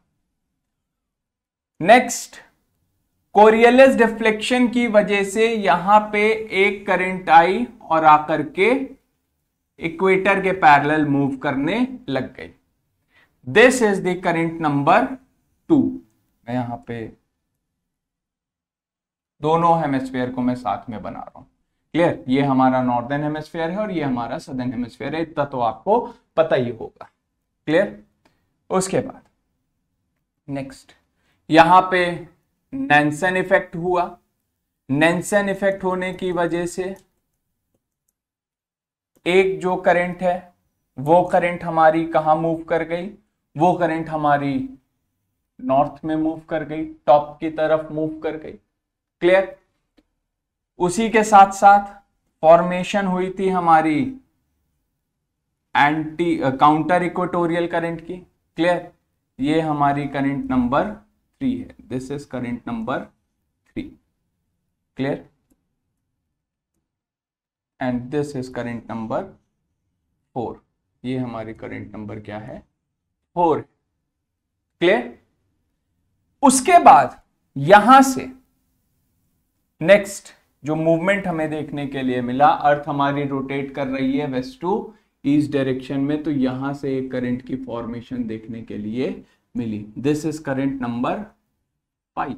next Coriolis deflection की वजह से यहां पे एक करंट आई और आकर के इक्वेटर के पैरेलल मूव करने लग गई this is the current number two मैं यहां पे दोनों हेमस्फेयर को मैं साथ में बना रहा हूं क्लियर ये हमारा नॉर्दर्न हेमेस्फेयर है और ये हमारा सदर्न हेमेस्फेयर है इतना तो आपको पता ही होगा क्लियर उसके बाद नेक्स्ट यहां पे नेंसन हम्म। इफेक्ट हुआ नेंसन इफेक्ट होने की वजह से एक जो करंट है वो करंट हमारी कहां मूव कर गई वो करंट हमारी नॉर्थ में मूव कर गई टॉप की तरफ मूव कर गई क्लियर उसी के साथ साथ फॉर्मेशन हुई थी हमारी एंटी काउंटर इक्वेटोरियल करंट की क्लियर ये हमारी करंट नंबर थ्री है this is current number three clear and this is current number four ये हमारे करेंट नंबर क्या है फोर क्लियर उसके बाद यहां से नेक्स्ट जो मूवमेंट हमें देखने के लिए मिला अर्थ हमारी रोटेट कर रही है वेस्ट टू ईस्ट डायरेक्शन में तो यहां से एक करंट की फॉर्मेशन देखने के लिए मिली this is current number five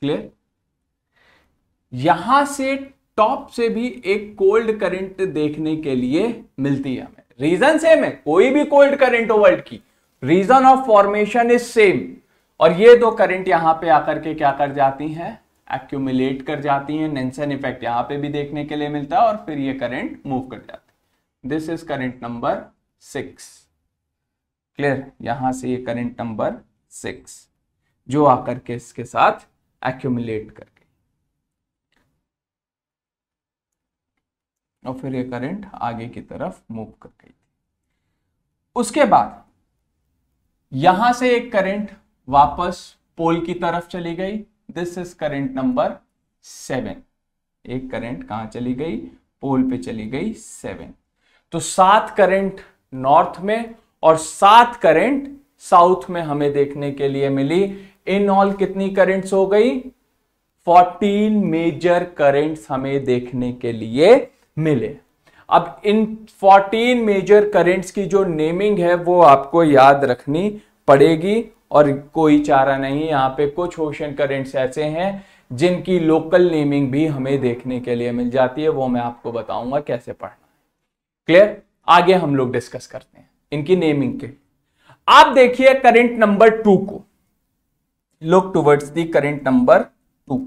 clear यहां से टॉप से भी एक कोल्ड करंट देखने के लिए मिलती है हमें रीजन सेम है कोई भी कोल्ड करंट हो वर्ल्ड की region of formation is same और ये दो करंट यहां पे आकर के क्या कर जाती हैं एक्यूमुलेट कर जाती हैं नेंसन इफेक्ट यहां पे भी देखने के लिए मिलता है और फिर ये करंट मूव कर जाती है this is current number six clear यहां से ये करंट नंबर सिक्स जो आकर के इसके साथ एक्यूमुलेट करके और फिर ये करंट आगे की तरफ मूव कर गई उसके बाद यहां से एक करंट वापस पोल की तरफ चली गई this is current number seven एक करंट कहा चली गई पोल पे चली गई सेवन तो सात करंट नॉर्थ में और सात करंट साउथ में हमें देखने के लिए मिली इन ऑल कितनी करंट्स हो गई 14 मेजर करंट्स हमें देखने के लिए मिले अब इन 14 मेजर करंट्स की जो नेमिंग है वो आपको याद रखनी पड़ेगी और कोई चारा नहीं यहाँ पे कुछ ओशन करंट्स ऐसे हैं जिनकी लोकल नेमिंग भी हमें देखने के लिए मिल जाती है वो मैं आपको बताऊंगा कैसे पढ़ना क्लियर आगे हम लोग डिस्कस करते हैं इनकी नेमिंग के आप देखिए करंट नंबर टू को look towards the current number two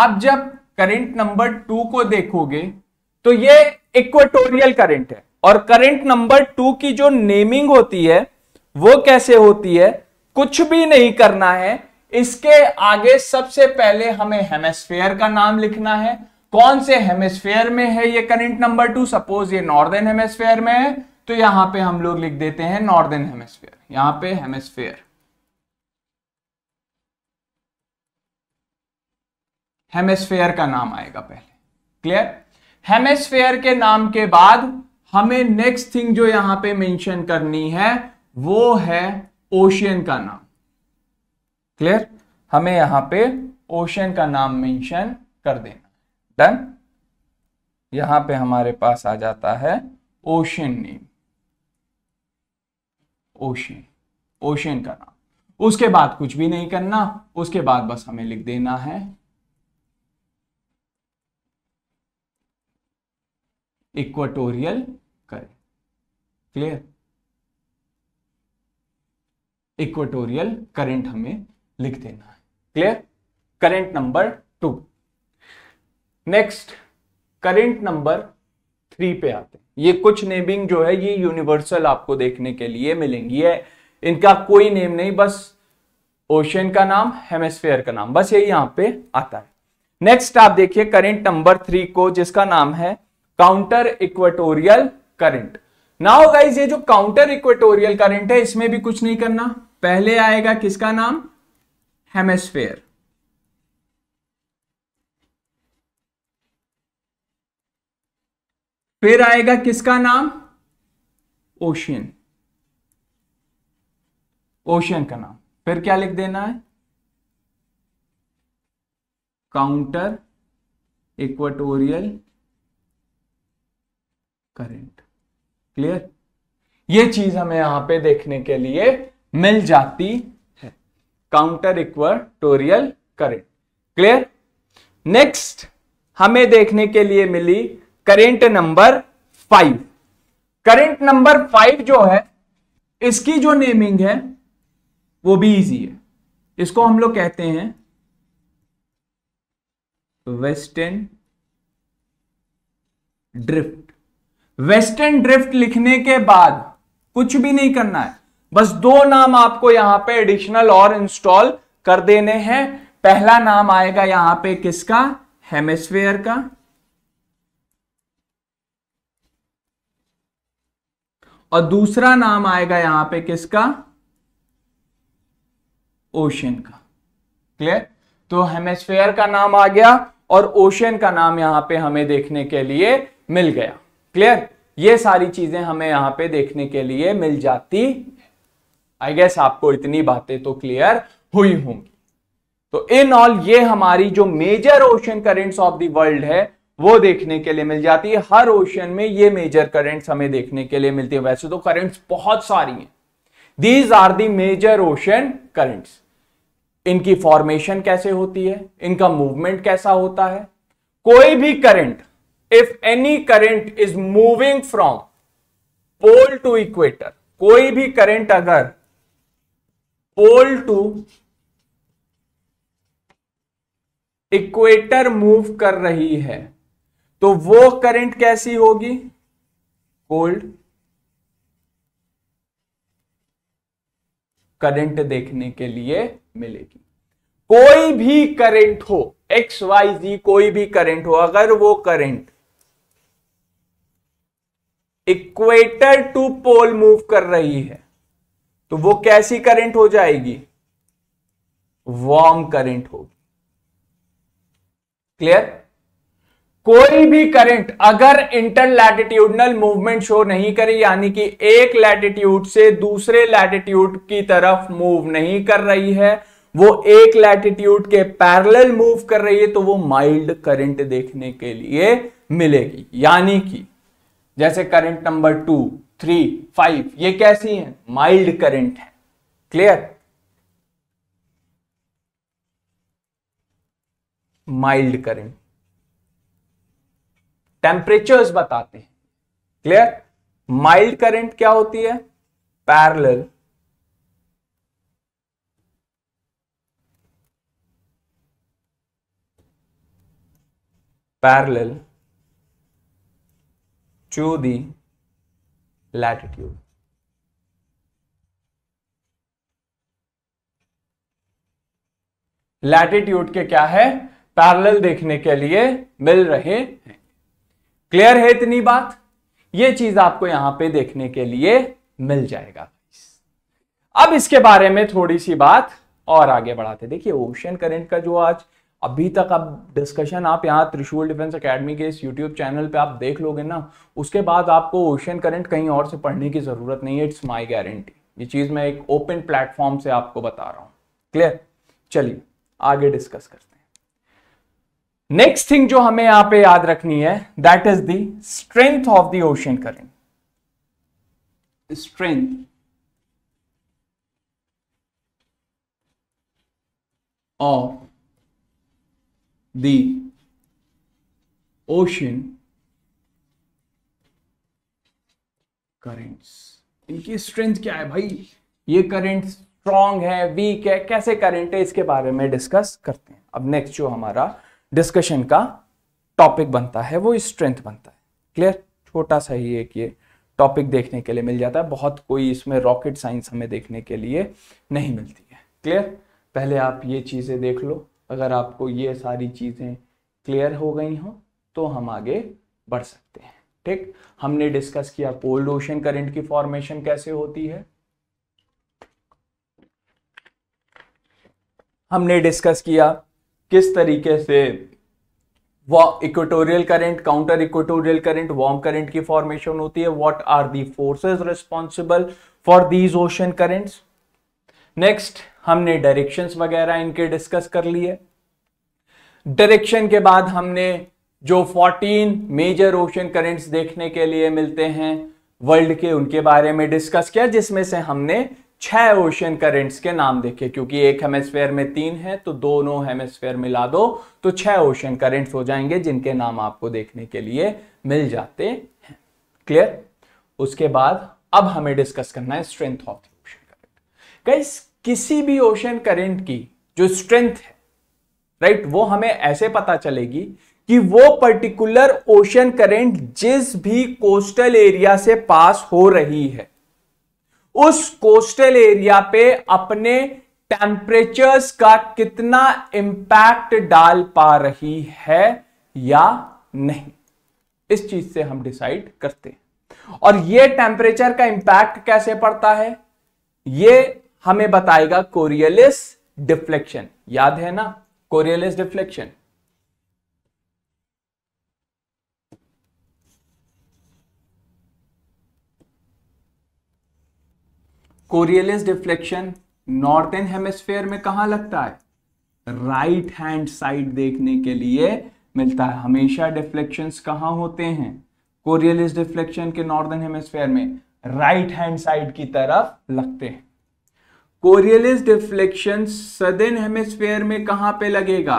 आप जब करंट नंबर टू को देखोगे तो ये इक्वेटोरियल करंट है और करंट नंबर टू की जो नेमिंग होती है वो कैसे होती है कुछ भी नहीं करना है इसके आगे सबसे पहले हमें हेमेस्फेयर का नाम लिखना है कौन से हेमेस्फेयर में है ये करंट नंबर टू सपोज ये नॉर्दर्न हेमेस्फेयर में है तो यहां पे हम लोग लिख देते हैं नॉर्दर्न हेमिस्फीयर यहां पे हेमिस्फीयर हेमिस्फीयर का नाम आएगा पहले क्लियर हेमिस्फीयर के नाम के बाद हमें नेक्स्ट थिंग जो यहां पे मेंशन करनी है वो है ओशियन का नाम क्लियर हमें यहां पे ओशियन का नाम मेंशन कर देना डन यहां पे हमारे पास आ जाता है ओशियन नेम ओशन ओशन का नाम उसके बाद कुछ भी नहीं करना उसके बाद बस हमें लिख देना है equatorial current clear equatorial current हमें लिख देना है clear current number two next current number three पे आते हैं ये कुछ नेमिंग जो है ये यूनिवर्सल आपको देखने के लिए मिलेंगी है इनका कोई नेम नहीं बस ओशन का नाम हेमेस्फेयर का नाम बस ये यहां पे आता है नेक्स्ट आप देखिए करंट नंबर थ्री को जिसका नाम है counter equatorial current now guys ये जो काउंटर इक्वेटोरियल करंट है इसमें भी कुछ नहीं करना पहले आएगा किसका नाम हेमेस्फेयर फिर आएगा किसका नाम ओशियन ओशियन का नाम फिर क्या लिख देना है काउंटर इक्वेटोरियल करेंट क्लियर ये चीज हमें यहां पे देखने के लिए मिल जाती है counter equatorial current clear next हमें देखने के लिए मिली current number five current number five जो है इसकी जो नेमिंग है वो भी इजी है इसको हम लोग कहते हैं वेस्टर्न ड्रिफ्ट वेस्टर्न ड्रिफ्ट लिखने के बाद कुछ भी नहीं करना है बस दो नाम आपको यहां पे एडिशनल और इंस्टॉल कर देने हैं पहला नाम आएगा यहां पे किसका हेमेस्फेयर का और दूसरा नाम आएगा यहां पे किसका ओशन का क्लियर तो हेमेस्फेयर का नाम आ गया और ओशन का नाम यहां पे हमें देखने के लिए मिल गया क्लियर ये सारी चीजें हमें यहां पे देखने के लिए मिल जाती आई गेस आपको इतनी बातें तो क्लियर हुई होंगी तो इन ऑल ये हमारी जो major ocean currents of the world है वो देखने के लिए मिल जाती है हर ओशन में ये मेजर करेंट्स हमें देखने के लिए मिलती है वैसे तो करेंट्स बहुत सारी हैं these are the major ocean currents इनकी फॉर्मेशन कैसे होती है इनका मूवमेंट कैसा होता है कोई भी current if any current is moving from pole to equator कोई भी करंट अगर पोल टू इक्वेटर मूव कर रही है तो वो करंट कैसी होगी कोल्ड करंट देखने के लिए मिलेगी कोई भी करंट हो एक्स वाई जी कोई भी करंट हो अगर वो current equator to pole move कर रही है तो वो कैसी करंट हो जाएगी वार्म करंट होगी क्लियर कोई भी करंट अगर इंटर लैटिट्यूडनल मूवमेंट शो नहीं करे यानी कि एक लैटिट्यूड से दूसरे लैटिट्यूड की तरफ मूव नहीं कर रही है वो एक लैटिट्यूड के पैरेलल मूव कर रही है तो वो माइल्ड करंट देखने के लिए मिलेगी यानी कि जैसे current number two three five ये कैसी है माइल्ड करंट है क्लियर माइल्ड करंट टेम्परेचर्स बताते हैं क्लियर माइल्ड करंट क्या होती है parallel parallel to the latitude latitude के क्या है पैरेलल देखने के लिए मिल रहे हैं क्लियर है इतनी बात ये चीज आपको यहां पे देखने के लिए मिल जाएगा अब इसके बारे में थोड़ी सी बात और आगे बढ़ाते देखिए ओशन करंट का जो आज अभी तक अब डिस्कशन आप यहाँ त्रिशूल डिफेंस एकेडमी के इस यूट्यूब चैनल पे आप देख लोगे ना उसके बाद आपको ओशियन करंट कहीं और से पढ़ने की ज़रूरत नहीं है इट्स माय गारंटी ये चीज़ मैं एक ओपन प्लेटफॉर्म से आपको बता रहा हूँ क्लियर चलिए आगे डिस्कस करते हैं नेक्स्ट थिंग जो हमें यहां पे याद रखनी है that is the strength of the ocean current strength of the ocean currents इनकी स्ट्रेंथ क्या है भाई ये करेंट स्ट्रांग है वीक है कैसे करेंट है इसके बारे में डिस्कस करते हैं अब नेक्स्ट जो हमारा डिस्कशन का टॉपिक बनता है वो स्ट्रेंथ बनता है क्लियर छोटा सा ही एक ये टॉपिक देखने के लिए मिल जाता है बहुत कोई इसमें रॉकेट साइंस हमें देखने के लिए नहीं मिलती है क्लियर पहले आप ये चीज़ें देख लो अगर आपको ये सारी चीज़ें क्लियर हो गई हों तो हम आगे बढ़ सकते हैं ठीक हमने डिस्कस किया कोल्ड ओशन करंट की फॉर्मेशन कैसे होती है हमने डिस्कस किया किस तरीके से equatorial current counter equatorial current warm current की फॉर्मेशन होती है what are the forces responsible for these ocean currents next हमने डायरेक्शंस वगैरह इनके डिस्कस कर लिए डायरेक्शन के बाद हमने जो 14 मेजर ओशन करंट्स देखने के लिए मिलते हैं वर्ल्ड के उनके बारे में डिस्कस किया जिसमें से हमने छह ओशियन करेंट्स के नाम देखे क्योंकि एक हेमेस्फेयर में तीन है तो दोनों हेमेस्फेयर मिला दो तो छह ओशियन करेंट्स हो जाएंगे जिनके नाम आपको देखने के लिए मिल जाते हैं क्लियर उसके बाद अब हमें डिस्कस करना है strength of the ocean current guys किसी भी ओशन करेंट की जो स्ट्रेंथ है राइट वो हमें ऐसे पता चलेगी कि वो पर्टिकुलर ओशन करेंट जिस भी कोस्टल एरिया से पास हो रही है उस कोस्टल एरिया पे अपने टेम्परेचर्स का कितना इंपैक्ट डाल पा रही है या नहीं इस चीज से हम डिसाइड करते हैं और ये टेम्परेचर का इंपैक्ट कैसे पड़ता है ये हमें बताएगा कोरियलिस डिफ्लेक्शन याद है ना Coriolis deflection Coriolis deflection northern hemisphere में कहाँ लगता है राइट हैंड साइड देखने के लिए मिलता है हमेशा डिफ्लेक्शन कहां होते हैं कोरियलिस डिफ्लेक्शन के नॉर्दर्न हेमिस्फेयर में राइट हैंड साइड की तरफ लगते हैं कोरियलिस डिफ्लेक्शन सदर्न हेमिस्फेयर में कहां पे लगेगा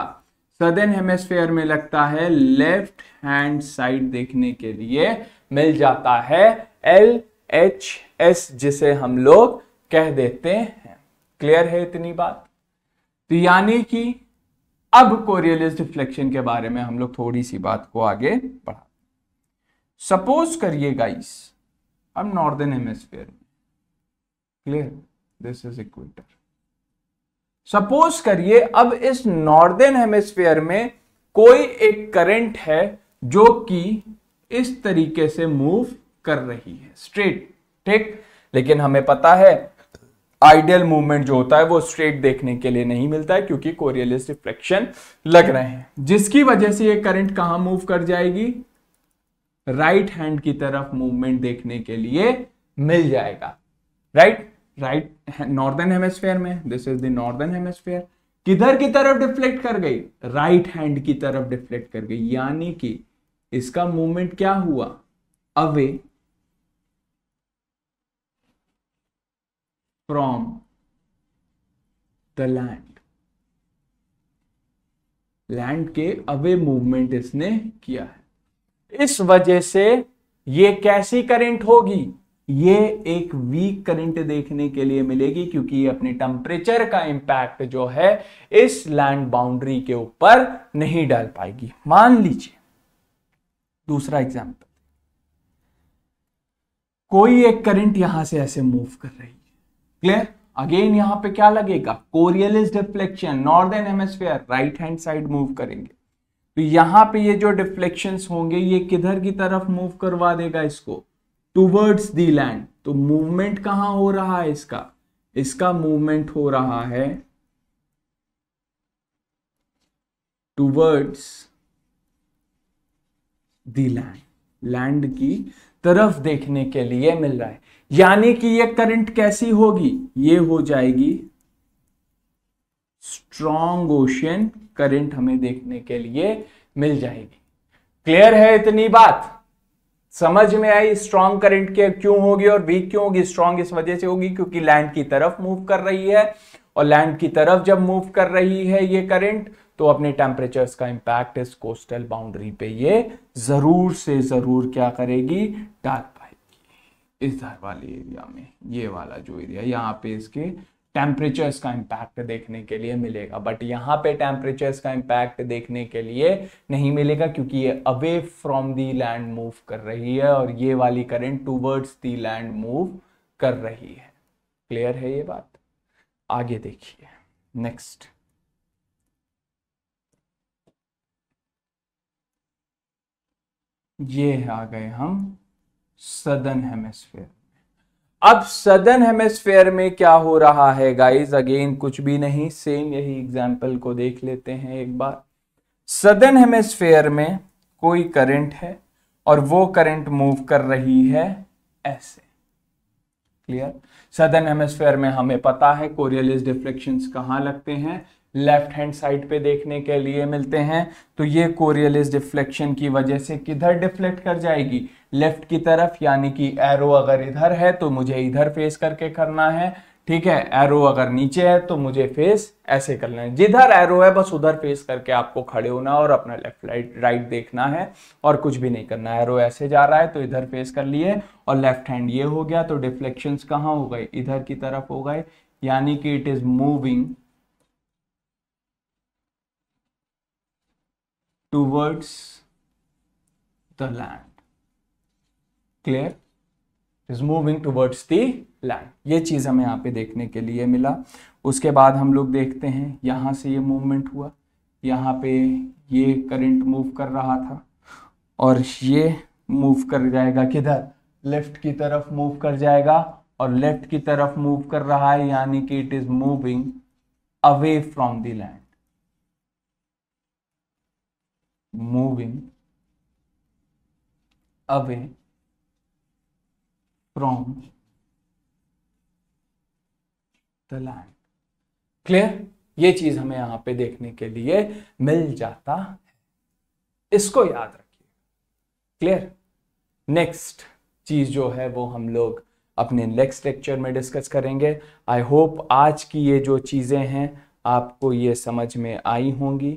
सदर्न हेमिस्फेयर में लगता है लेफ्ट हैंड साइड देखने के लिए मिल जाता है एल एच एस जिसे हम लोग कह देते हैं क्लियर है इतनी बात तो यानी कि अब कोरियलिस डिफ्लेक्शन के बारे में हम लोग थोड़ी सी बात को आगे बढ़ा सपोज करिए गाइस अब नॉर्दर्न हेमिस्फीयर में clear this is equator suppose करिए अब इस नॉर्दर्न हेमिस्फीयर में कोई एक करंट है जो कि इस तरीके से मूव कर रही है स्ट्रेट ठीक लेकिन हमें पता है आइडियल मूवमेंट जो होता है वो स्ट्रेट देखने के लिए नहीं मिलता है क्योंकि कोरियलिस रिफ्लेक्शन लग रहे हैं जिसकी वजह से ये करंट कहां मूव कर जाएगी राइट right हैंड की तरफ मूवमेंट देखने के लिए मिल जाएगा राइट राइट नॉर्दर्न हेमस्फेयर में this is northern northern hemisphere किधर की तरफ डिफ्लेक्ट कर गई राइट right हैंड की तरफ डिफ्लेक्ट कर गई यानी कि इसका मूवमेंट क्या हुआ away from the land land के अवे मूवमेंट इसने किया है इस वजह से ये कैसी करंट होगी ये एक वीक करंट देखने के लिए मिलेगी क्योंकि ये अपने टेम्परेचर का इंपैक्ट जो है इस लैंड बाउंड्री के ऊपर नहीं डाल पाएगी मान लीजिए दूसरा एग्जाम्पल कोई एक करंट यहां से ऐसे मूव कर रही क्लियर अगेन यहां पे क्या लगेगा Coriolis deflection northern hemisphere right hand side move करेंगे तो यहां पे ये जो डिफ्लेक्शन होंगे ये किधर की तरफ मूव करवा देगा इसको टूवर्ड्स दी लैंड तो मूवमेंट कहां हो रहा है इसका इसका मूवमेंट हो रहा है टूवर्ड्स दी लैंड लैंड की तरफ देखने के लिए मिल रहा है यानी कि ये करंट कैसी होगी ये हो जाएगी स्ट्रॉन्ग ओशन करंट हमें देखने के लिए मिल जाएगी क्लियर है इतनी बात समझ में आई स्ट्रॉन्ग करंट के क्यों होगी और वीक क्यों होगी स्ट्रॉन्ग इस वजह से होगी क्योंकि लैंड की तरफ मूव कर रही है और लैंड की तरफ जब मूव कर रही है ये करंट तो अपने टेम्परेचर्स का इंपैक्ट इस कोस्टल बाउंड्री पे ये जरूर से जरूर क्या करेगी डार्क इस वाले एरिया में ये वाला जो एरिया यहाँ पे इसके टेम्परेचर्स का इम्पैक्ट देखने के लिए मिलेगा बट यहाँ पे टेम्परेचर्स का इम्पैक्ट देखने के लिए नहीं मिलेगा क्योंकि ये away from the land move कर रही है और ये वाली current towards the land move कर रही है क्लियर है ये बात आगे देखिए नेक्स्ट ये आ गए हम सदन हेमेस्फेयर अब सदन हेमेस्फेयर में क्या हो रहा है गाइस अगेन कुछ भी नहीं सेम यही एग्जाम्पल को देख लेते हैं एक बार सदन हेमेस्फेयर में कोई करंट है और वो करंट मूव कर रही है ऐसे क्लियर सदन हेमेस्फेयर में हमें पता है कोरियलिस डिफ्लेक्शन कहां लगते हैं लेफ्ट हैंड साइड पे देखने के लिए मिलते हैं तो ये कोरियलिस डिफ्लेक्शन की वजह से किधर डिफ्लेक्ट कर जाएगी लेफ्ट की तरफ यानी कि एरो अगर इधर है तो मुझे इधर फेस करके करना है ठीक है एरो अगर नीचे है तो मुझे फेस ऐसे करना है जिधर एरो है बस उधर फेस करके आपको खड़े होना और अपना लेफ्ट राइट राइट देखना है और कुछ भी नहीं करना एरो ऐसे जा रहा है तो इधर फेस कर लिए और लेफ्ट हैंड ये हो गया तो डिफ्लेक्शन कहाँ हो गए इधर की तरफ हो गए यानी कि it is moving towards the land clear is moving towards the land ये चीज़ हमें यहाँ पे देखने के लिए मिला उसके बाद हम लोग देखते हैं यहां से ये मूवमेंट हुआ यहाँ पे ये करंट मूव कर रहा था और ये मूव कर जाएगा किधर लेफ्ट की तरफ मूव कर जाएगा और लेफ्ट की तरफ मूव कर रहा है यानी कि it is moving away from the land moving away from the land Clear? ये चीज हमें यहां पे देखने के लिए मिल जाता है इसको याद रखिए क्लियर नेक्स्ट चीज जो है वो हम लोग अपने नेक्स्ट लेक्चर में डिस्कस करेंगे आई होप आज की ये जो चीज़ें हैं आपको ये समझ में आई होंगी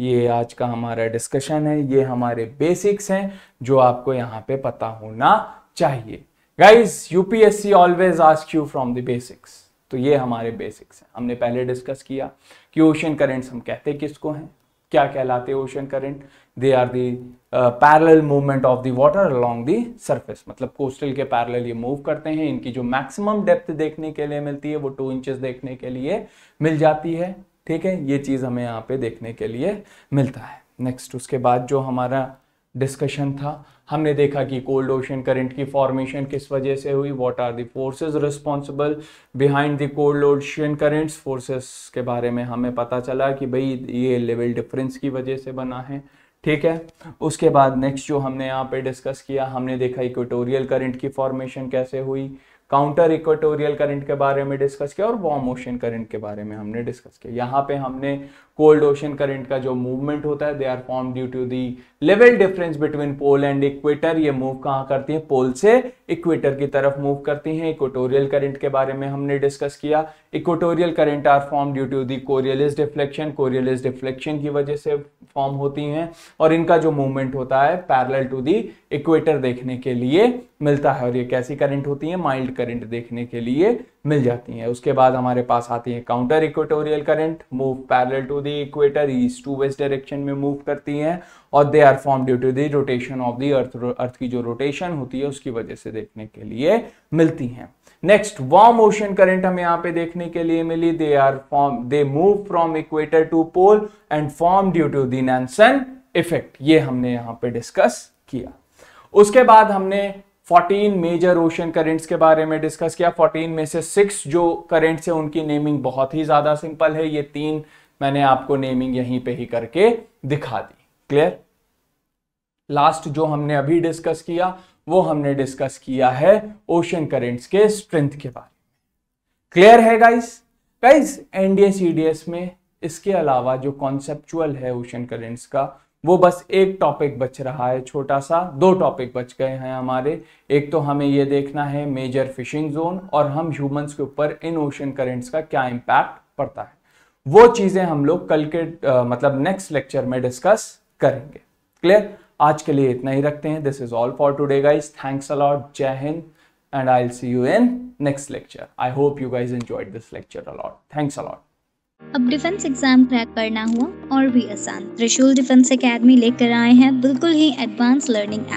ये आज का हमारा डिस्कशन है ये हमारे बेसिक्स हैं जो आपको यहाँ पे पता होना चाहिए guys UPSC always ask you from the basics तो ये हमारे बेसिक्स हैं हमने पहले डिस्कस किया कि ओशन करेंट्स हम कहते किसको हैं क्या कहलाते ocean current they are the parallel movement of the water along the surface मतलब कोस्टल के पैरल ये मूव करते हैं इनकी जो मैक्सिमम डेप्थ देखने के लिए मिलती है वो टू इंचेस देखने के लिए मिल जाती है ठीक है ये चीज़ हमें यहाँ पे देखने के लिए मिलता है नेक्स्ट उसके बाद जो हमारा डिस्कशन था हमने देखा कि कोल्ड ओशन करंट की फॉर्मेशन किस वजह से हुई what are the forces responsible behind the cold ocean currents forces के बारे में हमें पता चला कि भाई ये लेवल डिफरेंस की वजह से बना है ठीक है उसके बाद नेक्स्ट जो हमने यहाँ पे डिस्कस किया हमने देखा इक्वेटोरियल करंट की फॉर्मेशन कैसे हुई काउंटर इक्वेटोरियल करंट के बारे में डिस्कस किया और वार्म ओशन करंट के बारे में हमने डिस्कस किया यहाँ पे हमने कोल्ड ओशन करंट का जो मूवमेंट होता है they are form due to the level difference between pole and equator move मूव कहाँ करती है पोल से इक्वेटर की तरफ मूव करती हैं इक्वेटोरियल करंट के बारे में हमने डिस्कस किया equatorial current are form due to the Coriolis deflection Coriolis deflection की वजह से फॉर्म होती हैं और इनका जो मूवमेंट होता है पैरल टू दी इक्वेटर देखने के लिए मिलता है और ये कैसी करंट होती है माइल्ड करंट देखने के लिए मिल जाती हैं उसके बाद हमारे पास आती हैं counter equatorial current move parallel to the equator east to west direction में मूव करती हैं और they are form due to the rotation of the earth earth की जो रोटेशन होती है उसकी वजह से देखने के लिए मिलती हैं नेक्स्ट वार्म ओशन करंट हमें यहाँ पे देखने के लिए मिली they are form they move from equator to pole and form due to the Nansen effect ये हमने यहाँ पे डिस्कस किया उसके बाद हमने 14 मेजर ओशन करेंट्स के बारे में डिस्कस किया 14 में से सिक्स जो करेंट्स हैं उनकी नेमिंग बहुत ही ज़्यादा सिंपल है ये तीन मैंने आपको नेमिंग यहीं पे ही करके दिखा दी क्लियर लास्ट जो हमने अभी डिस्कस किया वो हमने डिस्कस किया है ओशन करेंट्स के स्ट्रेंथ के बारे में क्लियर है गाइस गाइस एनडीएस में इसके अलावा जो कॉन्सेप्चुअल है ओशन करेंट्स का वो बस एक टॉपिक बच रहा है छोटा सा दो टॉपिक बच गए हैं हमारे एक तो हमें ये देखना है मेजर फिशिंग जोन और हम ह्यूमंस के ऊपर इन ओशन करेंट्स का क्या इम्पैक्ट पड़ता है वो चीज़ें हम लोग कल के आ, मतलब नेक्स्ट लेक्चर में डिस्कस करेंगे क्लियर आज के लिए इतना ही रखते हैं this is all for today guys thanks a lot जय हिंद and I see you in next lecture I hope you guys enjoyed this lecture a lot thanks a lot अब डिफेंस एग्जाम क्रैक करना हुआ और भी आसान त्रिशूल डिफेंस एकेडमी लेकर आए हैं बिल्कुल ही एडवांस लर्निंग ऐप